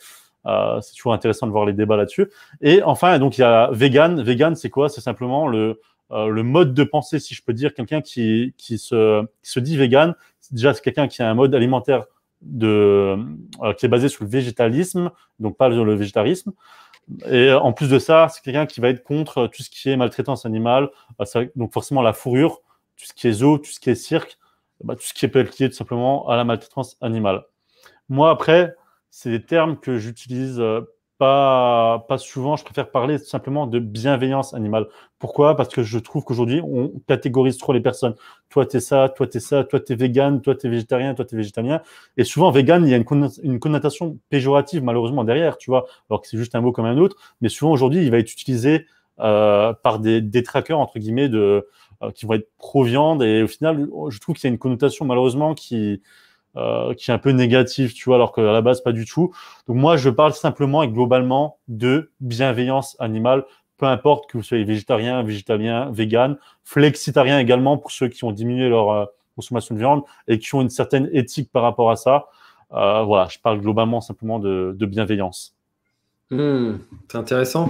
Euh, c'est toujours intéressant de voir les débats là-dessus. Et enfin, donc il y a vegan. Vegan, c'est quoi C'est simplement le, le mode de pensée, si je peux dire, quelqu'un qui, qui, se, qui se dit vegan, déjà, c'est quelqu'un qui a un mode alimentaire de, euh, qui est basé sur le végétalisme, donc pas le végétarisme. Et en plus de ça, c'est quelqu'un qui va être contre tout ce qui est maltraitance animale, euh, donc forcément la fourrure, tout ce qui est zoo, tout ce qui est cirque, bah, tout ce qui est lié tout simplement à la maltraitance animale. Moi, après, c'est des termes que j'utilise euh, pas, pas souvent. Je préfère parler simplement de bienveillance animale. Pourquoi Parce que je trouve qu'aujourd'hui, on catégorise trop les personnes. Toi, t'es ça, toi, t'es ça, toi, t'es vegan, toi, t'es végétarien, toi, t'es végétarien. Et souvent, vegan, il y a une, connotation péjorative, malheureusement, derrière, tu vois. Alors que c'est juste un mot comme un autre. Mais souvent, aujourd'hui, il va être utilisé euh, par des, des trackers, entre guillemets, de, euh, qui vont être pro-viande. Et au final, je trouve qu'il y a une connotation, malheureusement, qui, euh, qui est un peu négatif, tu vois, alors à la base, pas du tout. Donc moi, je parle simplement et globalement de bienveillance animale, peu importe que vous soyez végétarien, végétalien, vegan, flexitarien également pour ceux qui ont diminué leur euh, consommation de viande et qui ont une certaine éthique par rapport à ça. Euh, voilà, je parle globalement simplement de, de bienveillance. Hmm, c'est intéressant.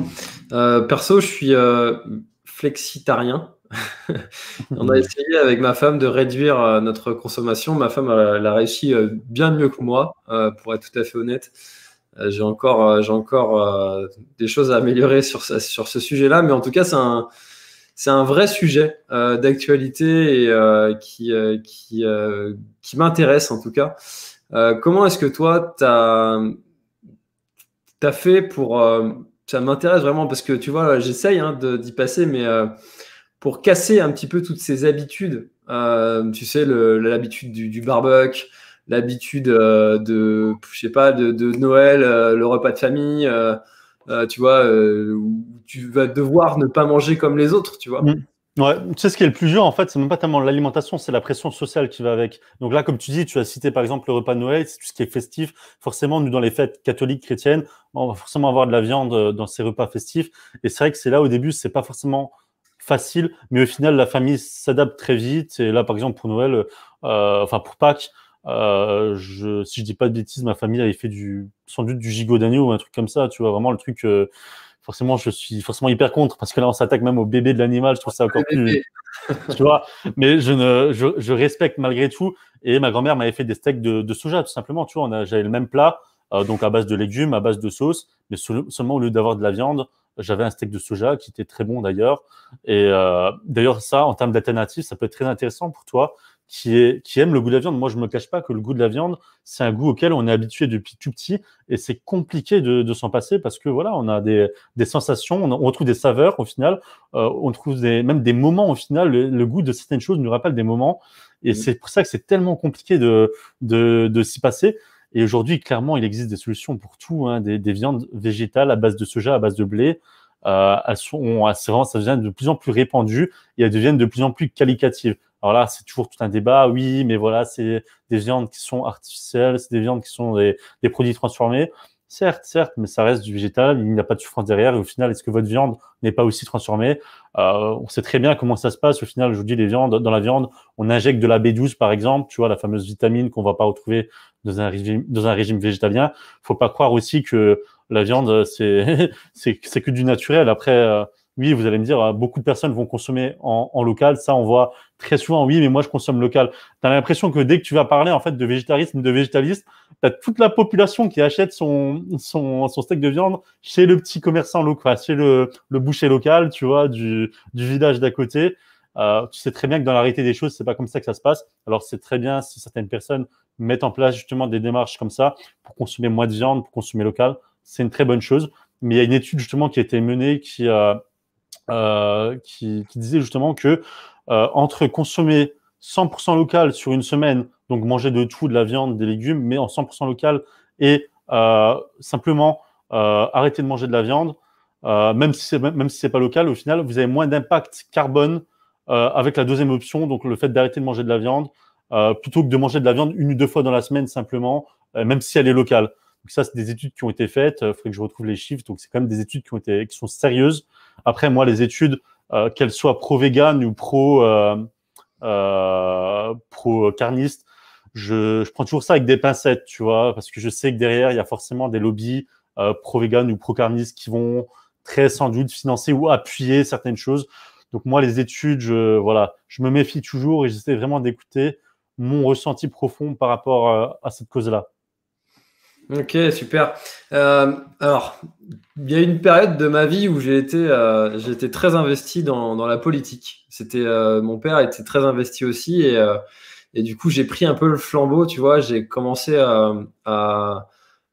Euh, perso, je suis euh, flexitarien. on a essayé avec ma femme de réduire euh, notre consommation. Ma femme, elle, a réussi euh, bien mieux que moi, euh, pour être tout à fait honnête. J'ai encore, j'ai encore des choses à améliorer sur, sur ce sujet-là, mais en tout cas, c'est un, c'est un vrai sujet d'actualité et qui, qui, qui m'intéresse en tout cas. comment est-ce que toi, tu as, fait pour... ça m'intéresse vraiment parce que tu vois, j'essaye hein, d'y passer, mais pour casser un petit peu toutes ces habitudes. Euh, tu sais, l'habitude du, du, barbecue, l'habitude euh, de, je sais pas, de, Noël, euh, le repas de famille, tu vois, où tu vas devoir ne pas manger comme les autres, tu vois. Mm. Ouais, tu sais ce qui est le plus dur en fait, c'est même pas tellement l'alimentation, c'est la pression sociale qui va avec. Donc là, comme tu dis, tu as cité par exemple le repas de Noël, c'est tout ce qui est festif. Forcément, nous dans les fêtes catholiques chrétiennes, on va forcément avoir de la viande dans ces repas festifs. Et c'est vrai que c'est là au début, c'est pas forcément facile, mais au final, la famille s'adapte très vite. Et là, par exemple, pour Noël, euh, enfin pour Pâques, euh, je, si je dis pas de bêtises, ma famille avait fait du, sans doute du gigot d'agneau ou un truc comme ça, tu vois, vraiment le truc. Euh, forcément, je suis forcément hyper contre parce que là, on s'attaque même au bébé de l'animal. Je trouve ça encore plus. tu vois, mais je, ne, je, respecte malgré tout. Et ma grand-mère m'avait fait des steaks de, de soja, tout simplement. Tu vois, j'avais le même plat. Euh, donc à base de légumes, à base de sauce, mais seulement au lieu d'avoir de la viande, j'avais un steak de soja qui était très bon d'ailleurs. Et euh, d'ailleurs, ça, en termes d'alternatives, ça peut être très intéressant pour toi qui, est, qui aime le goût de la viande. Moi, je me cache pas que le goût de la viande, c'est un goût auquel on est habitué depuis tout petit et c'est compliqué de, de s'en passer parce que voilà, on a des, des sensations, on, retrouve des saveurs au final, euh, on trouve même des moments au final. Le, goût de certaines choses nous rappelle des moments et mmh. c'est pour ça que c'est tellement compliqué de, de, de s'y passer. Et aujourd'hui, clairement, il existe des solutions pour tout, hein, des, des, viandes végétales à base de soja, à base de blé. Euh, elles sont, elles ça devient de plus en plus répandu et elles deviennent de plus en plus qualitatives. Alors là, c'est toujours tout un débat. Oui, mais voilà, c'est des viandes qui sont artificielles, c'est des viandes qui sont des, des produits transformés. Certes, certes, mais ça reste du végétal, il n'y a pas de souffrance derrière, et au final, est-ce que votre viande n'est pas aussi transformée euh, On sait très bien comment ça se passe, au final, je vous dis, les viandes, dans la viande, on injecte de la B12, par exemple, tu vois, la fameuse vitamine qu'on ne va pas retrouver dans un régime, dans un régime végétalien, faut pas croire aussi que la viande, c'est que du naturel. Après, euh, oui, vous allez me dire, euh, beaucoup de personnes vont consommer en, en, local. Ça, on voit très souvent, oui, mais moi, je consomme local. Tu as l'impression que dès que tu vas parler en fait de végétarisme, de végétalisme, tu toute la population qui achète son, son, son, steak de viande chez le petit commerçant local, chez le, le boucher local, tu vois, du, du village d'à côté. Euh, tu sais très bien que dans la réalité des choses, c'est pas comme ça que ça se passe. Alors, c'est très bien si certaines personnes mettre en place justement des démarches comme ça pour consommer moins de viande, pour consommer local, c'est une très bonne chose. Mais il y a une étude justement qui a été menée qui, euh, euh, disait justement que euh, entre consommer 100% local sur une semaine, donc manger de tout, de la viande, des légumes, mais en 100% local, et simplement arrêter de manger de la viande, même si c'est même si c'est pas local, au final, vous avez moins d'impact carbone avec la deuxième option, donc le fait d'arrêter de manger de la viande, euh, plutôt que de manger de la viande une ou deux fois dans la semaine simplement, euh, même si elle est locale. Donc ça, c'est des études qui ont été faites. Il euh, faudrait que je retrouve les chiffres. Donc c'est quand même des études qui ont été, qui sont sérieuses. Après, moi, les études, euh, qu'elles soient pro-vegan ou pro, pro-carniste, je, je, prends toujours ça avec des pincettes, tu vois, parce que je sais que derrière, il y a forcément des lobbies pro-vegan ou pro-carniste qui vont très sans doute financer ou appuyer certaines choses. Donc moi, les études, je, voilà, je me méfie toujours et j'essaie vraiment d'écouter mon ressenti profond par rapport euh, à cette cause-là. Ok, super. Euh, alors, il y a une période de ma vie où j'ai été, euh, j'étais très investi dans, dans la politique. C'était mon père était très investi aussi et, et du coup j'ai pris un peu le flambeau, tu vois. J'ai commencé à,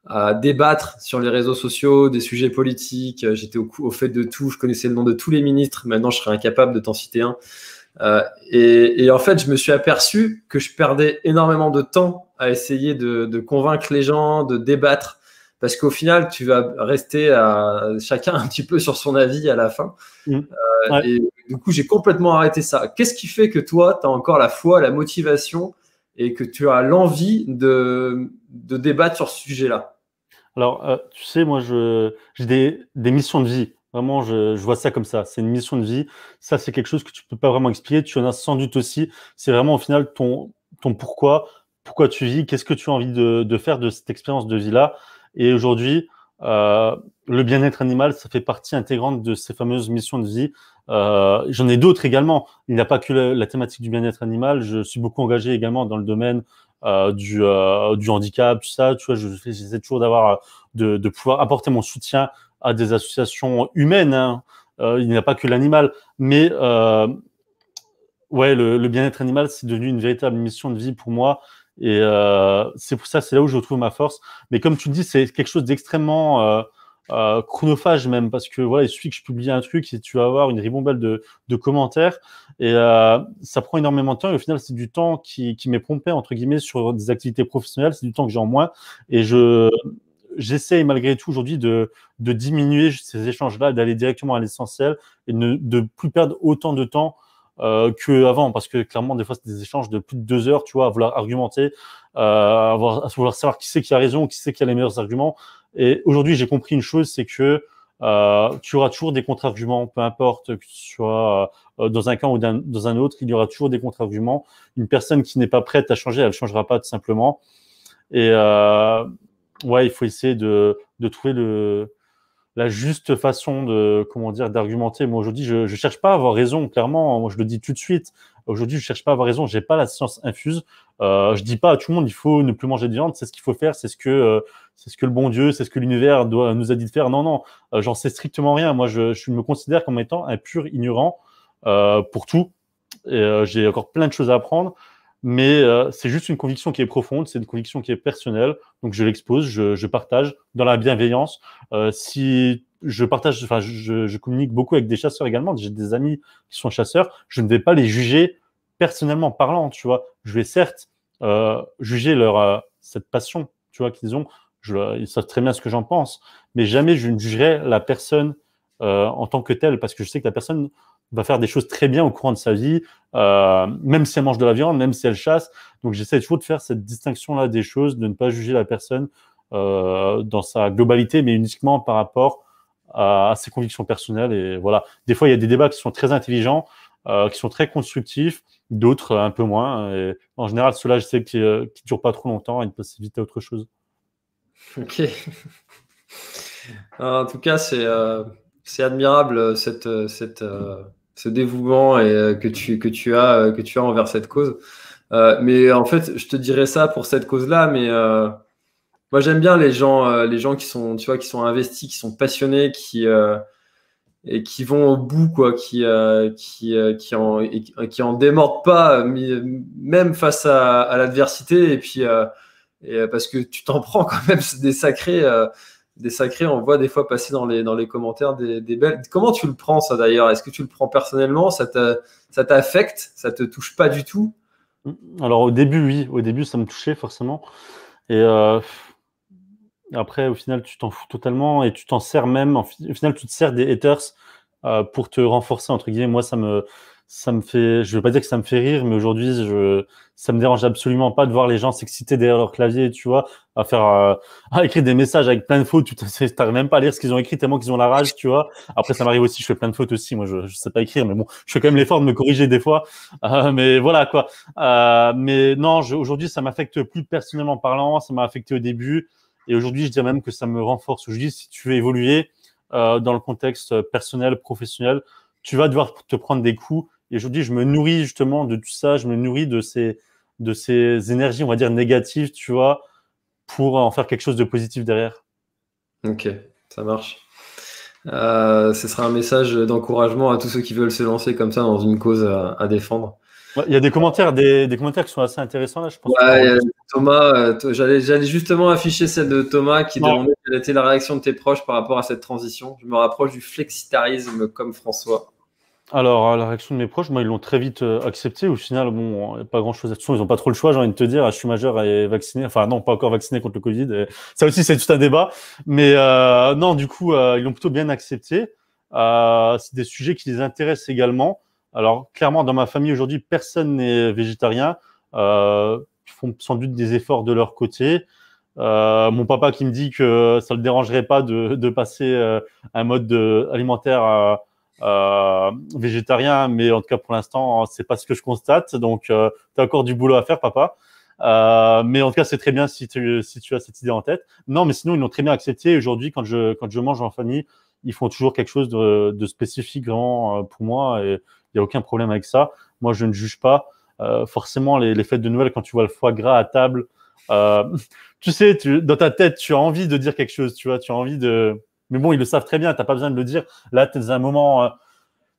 à, débattre sur les réseaux sociaux des sujets politiques. J'étais au, au, fait de tout. Je connaissais le nom de tous les ministres. Maintenant, je serais incapable de t'en citer un. Euh, et, et, en fait, je me suis aperçu que je perdais énormément de temps à essayer de, de convaincre les gens, de débattre, parce qu'au final, tu vas rester à chacun un petit peu sur son avis à la fin. Mmh. Euh, Et du coup, j'ai complètement arrêté ça. Qu'est-ce qui fait que toi, tu as encore la foi, la motivation et que tu as l'envie de, de, débattre sur ce sujet-là Alors, euh, tu sais, moi, j'ai des, des missions de vie. Vraiment, je, vois ça comme ça. C'est une mission de vie. Ça, c'est quelque chose que tu peux pas vraiment expliquer. Tu en as sans doute aussi. C'est vraiment au final ton, ton pourquoi, pourquoi tu vis, qu'est-ce que tu as envie de, de faire de cette expérience de vie-là. Et aujourd'hui, euh, le bien-être animal, ça fait partie intégrante de ces fameuses missions de vie. Euh, j'en ai d'autres également. Il n'y a pas que la, thématique du bien-être animal. Je suis beaucoup engagé également dans le domaine euh, du, du handicap, tout ça. Tu vois, j'essaie toujours d'avoir, de, de, pouvoir apporter mon soutien à des associations humaines. Hein. Euh, il n'y a pas que l'animal, mais euh, ouais, le, bien-être animal, c'est devenu une véritable mission de vie pour moi. Et euh, c'est pour ça, c'est là où je retrouve ma force. Mais comme tu le dis, c'est quelque chose d'extrêmement chronophage même parce que voilà, il suffit que je publie un truc et tu vas avoir une ribombelle de, commentaires et ça prend énormément de temps et au final c'est du temps qui, qui m'est pompé entre guillemets sur des activités professionnelles, c'est du temps que j'ai en moins et je j'essaye malgré tout aujourd'hui de, de, diminuer ces échanges-là, d'aller directement à l'essentiel et ne, de plus perdre autant de temps euh, qu'avant. Parce que clairement, des fois, c'est des échanges de plus de deux heures, tu vois, à vouloir argumenter, euh, à, vouloir, savoir qui c'est qui a raison, qui c'est qui a les meilleurs arguments. Et aujourd'hui, j'ai compris une chose, c'est que euh, tu auras toujours des contre-arguments, peu importe que tu sois euh, euh, dans un camp ou dans un autre, il y aura toujours des contre-arguments. Une personne qui n'est pas prête à changer, elle ne changera pas tout simplement. Et, euh, ouais, il faut essayer de, de trouver le, la juste façon de comment dire d'argumenter. Moi aujourd'hui, je, ne cherche pas à avoir raison. Clairement, moi je le dis tout de suite. Aujourd'hui, je cherche pas à avoir raison. J'ai pas la science infuse. Euh, je dis pas à tout le monde il faut ne plus manger de viande. C'est ce qu'il faut faire. C'est ce que euh, c'est ce que le bon Dieu, c'est ce que l'univers doit nous a dit de faire. Non, non, euh, j'en sais strictement rien. Moi, je, me considère comme étant un pur ignorant euh, pour tout. j'ai encore plein de choses à apprendre mais euh, c'est juste une conviction qui est profonde, c'est une conviction qui est personnelle. Donc je l'expose, je, partage dans la bienveillance. Euh, si je partage, enfin je, je, communique beaucoup avec des chasseurs également. J'ai des amis qui sont chasseurs. Je ne vais pas les juger personnellement parlant, tu vois. Je vais certes euh, juger leur euh, cette passion, tu vois qu'ils ont. Je, ils savent très bien ce que j'en pense, mais jamais je ne jugerai la personne en tant que telle parce que je sais que la personne va faire des choses très bien au courant de sa vie, euh, même si elle mange de la viande, même si elle chasse. Donc j'essaie toujours de faire cette distinction-là des choses, de ne pas juger la personne euh, dans sa globalité, mais uniquement par rapport à, ses convictions personnelles. Et voilà, des fois il y a des débats qui sont très intelligents, euh, qui sont très constructifs, d'autres un peu moins. Et en général, ceux-là, je sais qu'ils ne durent pas trop longtemps et ils peuvent s'éviter à autre chose. Ok. en tout cas, c'est admirable cette, cette, ce dévouement et, euh, que, tu, que, tu as, euh, que tu as envers cette cause. Euh, mais en fait, je te dirais ça pour cette cause-là, mais moi j'aime bien les gens, les gens qui sont, tu vois, qui sont investis, qui sont passionnés, qui et qui vont au bout, quoi, qui qui qui en qui en démordent pas, même face à, l'adversité. Et puis et parce que tu t'en prends quand même des sacrés des sacrés. On voit des fois passer dans les, dans les commentaires des, belles. Comment tu le prends, ça d'ailleurs Est-ce que tu le prends personnellement Ça t'affecte Ça te touche pas du tout mm, Alors, au début, oui. Au début, ça me touchait forcément. Et euh, après, au final, tu t'en fous totalement et tu t'en sers même. Au final, tu te sers des haters euh, pour te renforcer, entre guillemets. Moi, ça me ça me fait, je veux pas dire que ça me fait rire, mais aujourd'hui, je, ça me dérange absolument pas de voir les gens s'exciter derrière leur clavier, tu vois, à faire, euh, à écrire des messages avec plein de fautes, tu n'arrives même pas à lire ce qu'ils ont écrit tellement qu'ils ont la rage, tu vois. Après, ça m'arrive aussi, je fais plein de fautes aussi, moi, je, ne sais pas écrire, mais bon, je fais quand même l'effort de me corriger des fois, euh, mais voilà, quoi. Euh, mais non, aujourd'hui, ça m'affecte plus personnellement parlant, ça m'a affecté au début, et aujourd'hui, je dirais même que ça me renforce. Aujourd'hui, si tu veux évoluer, euh, dans le contexte personnel, professionnel, tu vas devoir te prendre des coups et je je me nourris justement de tout ça, je me nourris de ces, de ces énergies, on va dire, négatives, tu vois, pour en faire quelque chose de positif derrière. Ok, ça marche. Euh, ce sera un message d'encouragement à tous ceux qui veulent se lancer comme ça dans une cause à, défendre. Il y a des commentaires, des, commentaires qui sont assez intéressants là, je pense. Thomas, euh, j'allais, justement afficher celle de Thomas qui demandait quelle était la réaction de tes proches par rapport à cette transition. Je me rapproche du flexitarisme comme François. Alors, la réaction de mes proches, moi, ils l'ont très vite euh, accepté. Au final, bon, a pas grand chose à façon, Ils n'ont pas trop le choix, j'ai envie de te dire. Je suis majeur et vacciné. Enfin, non, pas encore vacciné contre le Covid. ça aussi, c'est tout un débat. Mais euh, non, du coup, euh, ils l'ont plutôt bien accepté. c'est des sujets qui les intéressent également. Alors, clairement, dans ma famille aujourd'hui, personne n'est végétarien. ils font sans doute des efforts de leur côté. mon papa qui me dit que ça ne le dérangerait pas de, passer un mode alimentaire euh, végétarien, mais en tout cas pour l'instant, c'est pas ce que je constate. Donc, euh, tu as encore du boulot à faire, papa. Euh, mais en tout cas, c'est très bien si tu, si tu as cette idée en tête. Non, mais sinon, ils l'ont très bien accepté. Aujourd'hui, quand je, quand je mange en famille, ils font toujours quelque chose de, de spécifique vraiment euh, pour moi. Et il n'y a aucun problème avec ça. Moi, je ne juge pas. Euh, forcément, les, les, fêtes de Noël, quand tu vois le foie gras à table, euh, tu sais, tu, dans ta tête, tu as envie de dire quelque chose. Tu vois, tu as envie de mais bon, ils le savent très bien, tu n'as pas besoin de le dire. Là, tu es dans un moment, euh,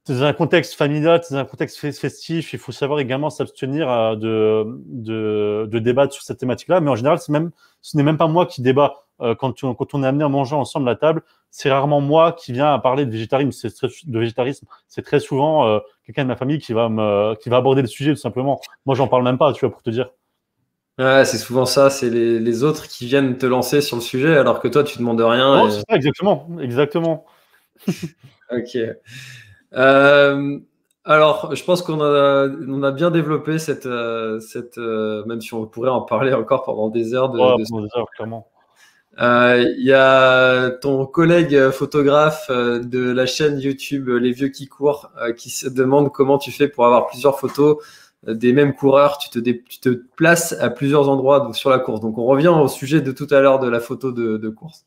dans un contexte familial, tu es dans un contexte festif. Il faut savoir également s'abstenir euh, de, de, de, débattre sur cette thématique-là. Mais en général, même, ce n'est même pas moi qui débat. Euh, quand on, quand on est amené à manger ensemble à la table, c'est rarement moi qui viens à parler de végétarisme. C'est très, de végétarisme, c'est très souvent quelqu'un de ma famille qui va me, qui va aborder le sujet tout simplement. Moi, j'en parle même pas, tu vois, pour te dire. Ouais, c'est souvent ça, c'est les, autres qui viennent te lancer sur le sujet alors que toi tu ne demandes rien. c'est ça, exactement, exactement. ok. Euh, alors, je pense qu'on a, bien développé cette, euh, euh, même si on pourrait en parler encore pendant des heures. De, Pendant des heures, clairement. Il y a ton collègue photographe de la chaîne YouTube Les Vieux qui courent qui se demande comment tu fais pour avoir plusieurs photos des mêmes coureurs, tu te, places à plusieurs endroits sur la course. Donc on revient au sujet de tout à l'heure de la photo de, course.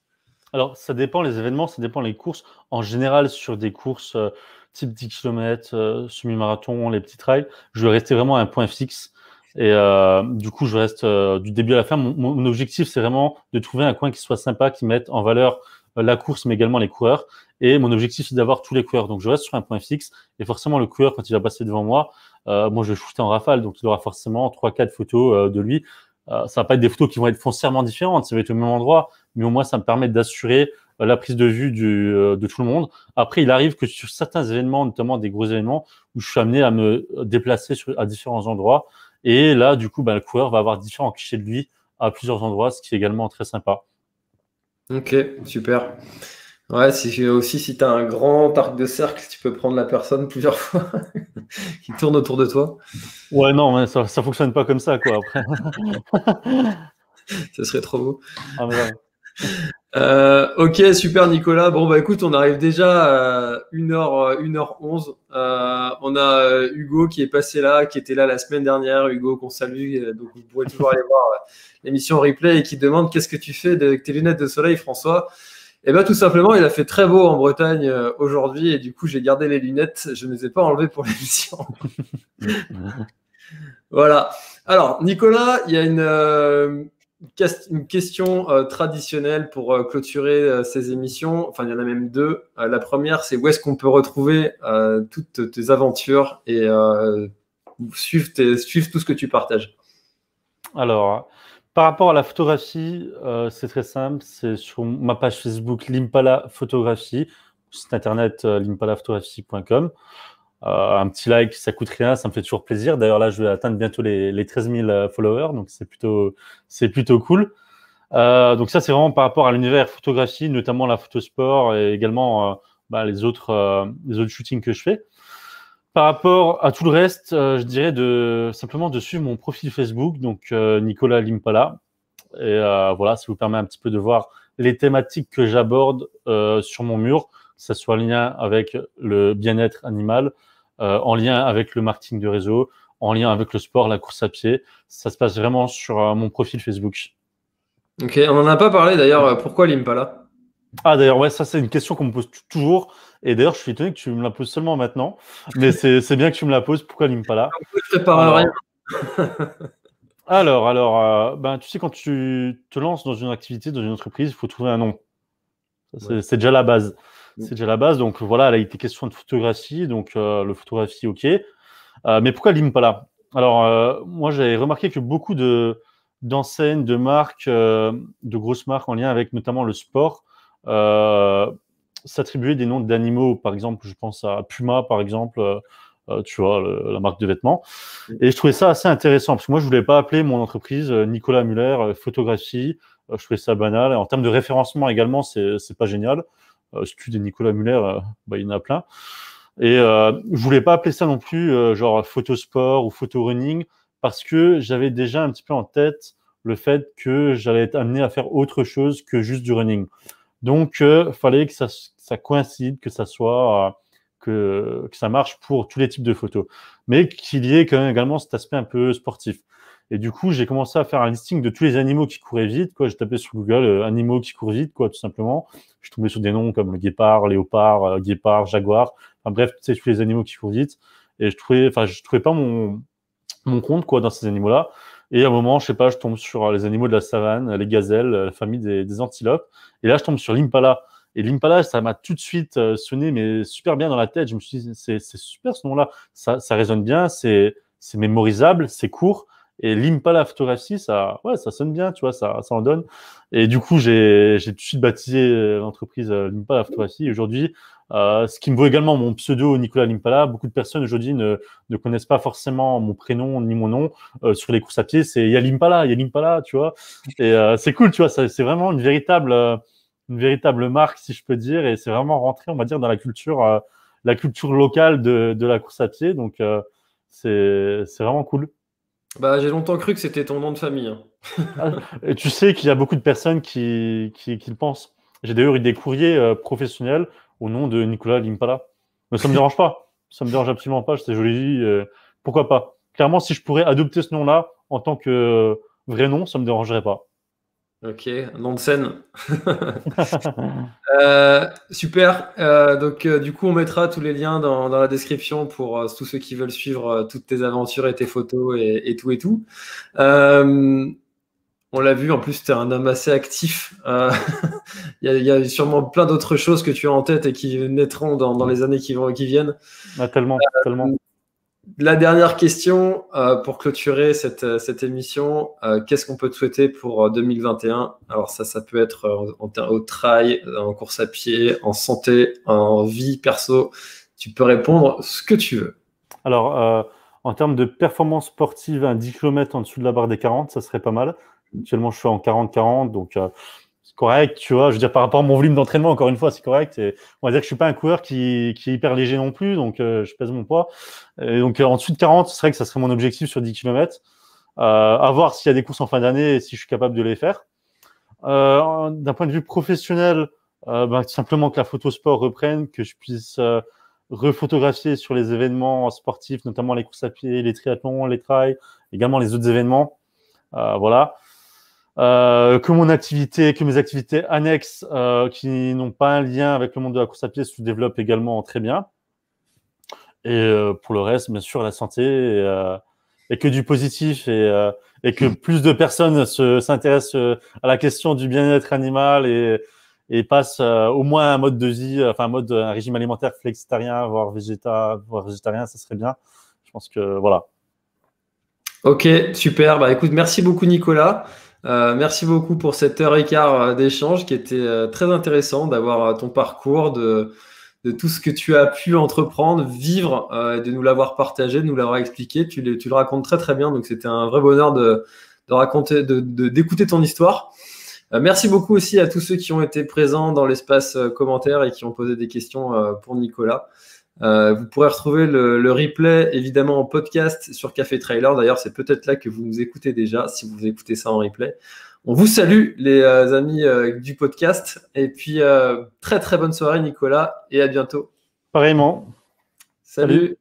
Alors ça dépend les événements, ça dépend les courses. En général, sur des courses euh, type 10 km, euh, semi-marathon, les petits trails, je vais rester vraiment à un point fixe. Et euh, du coup, je reste du début à la fin. mon objectif, c'est vraiment de trouver un coin qui soit sympa, qui mette en valeur la course, mais également les coureurs. Et mon objectif, c'est d'avoir tous les coureurs. Donc, je reste sur un point fixe. Et forcément, le coureur, quand il va passer devant moi, euh, moi, je vais shooter en rafale. Donc, il aura forcément trois, quatre photos euh, de lui. Euh, ça va pas être des photos qui vont être foncièrement différentes. Ça va être au même endroit. Mais au moins, ça me permet d'assurer la prise de vue de tout le monde. Après, il arrive que sur certains événements, notamment des gros événements, où je suis amené à me déplacer à différents endroits. Et là, du coup, bah, le coureur va avoir différents clichés de lui à plusieurs endroits, ce qui est également très sympa. Ok, super. Ouais, si, aussi si tu as un grand arc de cercle, tu peux prendre la personne plusieurs fois qui tourne autour de toi. Ouais, non, ça, ça fonctionne pas comme ça, quoi, après. Ce serait trop beau. Ah, euh, ok, super Nicolas. Bon, bah écoute, on arrive déjà à 1h, euh, 1h11. Euh, on a Hugo qui est passé là, qui était là la semaine dernière. Hugo, qu'on salue. Donc, vous pouvez toujours aller voir l'émission replay et qui demande qu'est-ce que tu fais avec tes lunettes de soleil, François eh bien, tout simplement, il a fait très beau en Bretagne euh, aujourd'hui et du coup, j'ai gardé les lunettes. Je ne les ai pas enlevées pour l'émission. voilà. Alors, Nicolas, il y a une, euh, une question euh, traditionnelle pour clôturer ces émissions. Enfin, il y en a même deux. la première, c'est où est-ce qu'on peut retrouver toutes tes aventures et suivre, suivre tout ce que tu partages Alors, par rapport à la photographie, euh, c'est très simple. C'est sur ma page Facebook Limpala Photographie, site internet euh, limpalaphotographie.com. Euh, un petit like, ça coûte rien, ça me fait toujours plaisir. D'ailleurs, là, je vais atteindre bientôt les, les 13 000 euh, followers, donc c'est plutôt, c'est plutôt cool. donc ça, c'est vraiment par rapport à l'univers photographie, notamment la photosport et également bah, les, autres, les autres shootings que je fais par rapport à tout le reste, euh, je dirais de simplement de suivre mon profil Facebook, donc euh, Nicolas Limpala. Et euh, voilà, ça vous permet un petit peu de voir les thématiques que j'aborde sur mon mur, que ce soit en lien avec le bien-être animal, en lien avec le marketing de réseau, en lien avec le sport, la course à pied. Ça se passe vraiment sur mon profil Facebook. Ok, on n'en a pas parlé d'ailleurs. Pourquoi l'Impala ah d'ailleurs, ouais, ça c'est une question qu'on me pose toujours. Et d'ailleurs, je suis étonné que tu me la poses seulement maintenant. Mais c'est bien que tu me la poses. Pourquoi l'IMPA pas Alors, alors, euh, ben, tu sais, quand tu te lances dans une activité, dans une entreprise, il faut trouver un nom. C'est déjà la base. Mm. C'est déjà la base. Donc voilà, elle a été question de photographie. Donc euh, le photographie, ok. Euh, mais pourquoi là Alors, moi, j'avais remarqué que beaucoup d'enseignes, de marques, de grosses marques en lien avec notamment le sport, euh, s'attribuer des noms d'animaux. Par exemple, je pense à Puma, par exemple, euh, euh, tu vois, la marque de vêtements. Et je trouvais ça assez intéressant, parce que moi, je voulais pas appeler mon entreprise Nicolas Muller Photographie. je trouvais ça banal. Et en termes de référencement également, c'est pas génial. si tu Nicolas Muller, bah, il y en a plein. Et euh, je voulais pas appeler ça non plus genre photosport ou photo running parce que j'avais déjà un petit peu en tête le fait que j'allais être amené à faire autre chose que juste du running. Donc, il euh, fallait que ça, coïncide, que ça soit, euh, que, ça marche pour tous les types de photos, mais qu'il y ait quand même également cet aspect un peu sportif. Et du coup, j'ai commencé à faire un listing de tous les animaux qui couraient vite. Quoi, j'ai tapé sur Google euh, animaux qui courent vite, quoi, tout simplement. Je tombé sur des noms comme guépard, léopard, guépard, jaguar. Enfin bref, tu sais, tous les animaux qui courent vite. Et je trouvais, enfin, je trouvais pas mon, mon compte, quoi, dans ces animaux-là. Et à un moment, je sais pas, je tombe sur euh, les animaux de la savane, les gazelles, euh, la famille des, antilopes. Et là, je tombe sur l'impala. Et l'impala, ça m'a tout de suite euh, sonné, mais super bien dans la tête. Je me suis dit, c'est super ce nom-là. Ça, ça, résonne bien, c'est mémorisable, c'est court. Et l'impala photographie, ça, ouais, ça sonne bien, tu vois, ça, ça en donne. Et du coup, j'ai tout de suite baptisé l'entreprise l'impala photographie. aujourd'hui, euh, ce qui me vaut également mon pseudo Nicolas Limpala. Beaucoup de personnes aujourd'hui ne, ne, connaissent pas forcément mon prénom ni mon nom euh, sur les courses à pied. C'est Yalimpala, Yalimpala, tu vois. Et euh, c'est cool, tu vois. C'est vraiment une véritable, une véritable marque, si je peux dire. Et c'est vraiment rentré, on va dire, dans la culture, la culture locale de, la course à pied. Donc, c'est vraiment cool. Bah, j'ai longtemps cru que c'était ton nom de famille. Hein. Ah, tu sais qu'il y a beaucoup de personnes qui, qui le pensent. J'ai d'ailleurs eu des courriers professionnels au nom de Nicolas Limpala. Mais ça me dérange pas. Ça me dérange absolument pas. je C'est joli. Euh, pourquoi pas Clairement, si je pourrais adopter ce nom-là en tant que vrai nom, ça me dérangerait pas. Ok, nom de scène. Euh, super. Euh, donc, euh, du coup, on mettra tous les liens dans, la description pour tous ceux qui veulent suivre toutes tes aventures et tes photos et, et tout et tout on l'a vu, en plus, tu es un homme assez actif. il, euh, y a, sûrement plein d'autres choses que tu as en tête et qui naîtront dans, les années qui, vont, qui viennent. Ah, euh, tellement, La dernière question euh, pour clôturer cette, cette émission qu'est-ce qu'on peut te souhaiter pour 2021 Alors, ça, ça peut être en, au trail, en course à pied, en santé, en vie perso. Tu peux répondre ce que tu veux. Alors, en termes de performance sportive, un 10 km en dessous de la barre des 40, ça serait pas mal actuellement, je suis en 40-40, donc euh, c'est correct, tu vois. Je veux dire, par rapport à mon volume d'entraînement, encore une fois, c'est correct. Et on va dire que je suis pas un coureur qui, qui est hyper léger non plus, donc euh, je pèse mon poids. Et donc, en dessous de 40, c'est vrai que ça serait mon objectif sur 10 km. Euh, à voir s'il y a des courses en fin d'année et si je suis capable de les faire. D'un point de vue professionnel, bah, simplement que la photo sport reprenne, que je puisse refotographier sur les événements sportifs, notamment les courses à pied, les triathlons, les trails, également les autres événements. Euh, voilà. Euh, que mon activité, que mes activités annexes euh, qui n'ont pas un lien avec le monde de la course à pied se développent également très bien. Et euh, pour le reste, bien sûr, la santé et, que du positif et, que hmm. plus de personnes s'intéressent à la question du bien-être animal et, passent au moins un mode de vie, enfin un mode, un régime alimentaire flexitarien, voire, végéta, voire végétarien, ça serait bien. Je pense que voilà. Ok, super. Bah écoute, merci beaucoup Nicolas. Euh, merci beaucoup pour cette heure et quart euh, d'échange qui était euh, très intéressant d'avoir ton parcours, de, tout ce que tu as pu entreprendre, vivre, euh, de nous l'avoir partagé, de nous l'avoir expliqué. Tu le, racontes très très bien, donc c'était un vrai bonheur de, raconter, d'écouter ton histoire. merci beaucoup aussi à tous ceux qui ont été présents dans l'espace commentaire et qui ont posé des questions pour Nicolas. Euh, vous pourrez retrouver le, replay évidemment en podcast sur Café Trailer. D'ailleurs, c'est peut-être là que vous nous écoutez déjà si vous écoutez ça en replay. On vous salue, les euh, amis euh, du podcast. Et puis, très très bonne soirée, Nicolas, et à bientôt. Pareillement. Salut.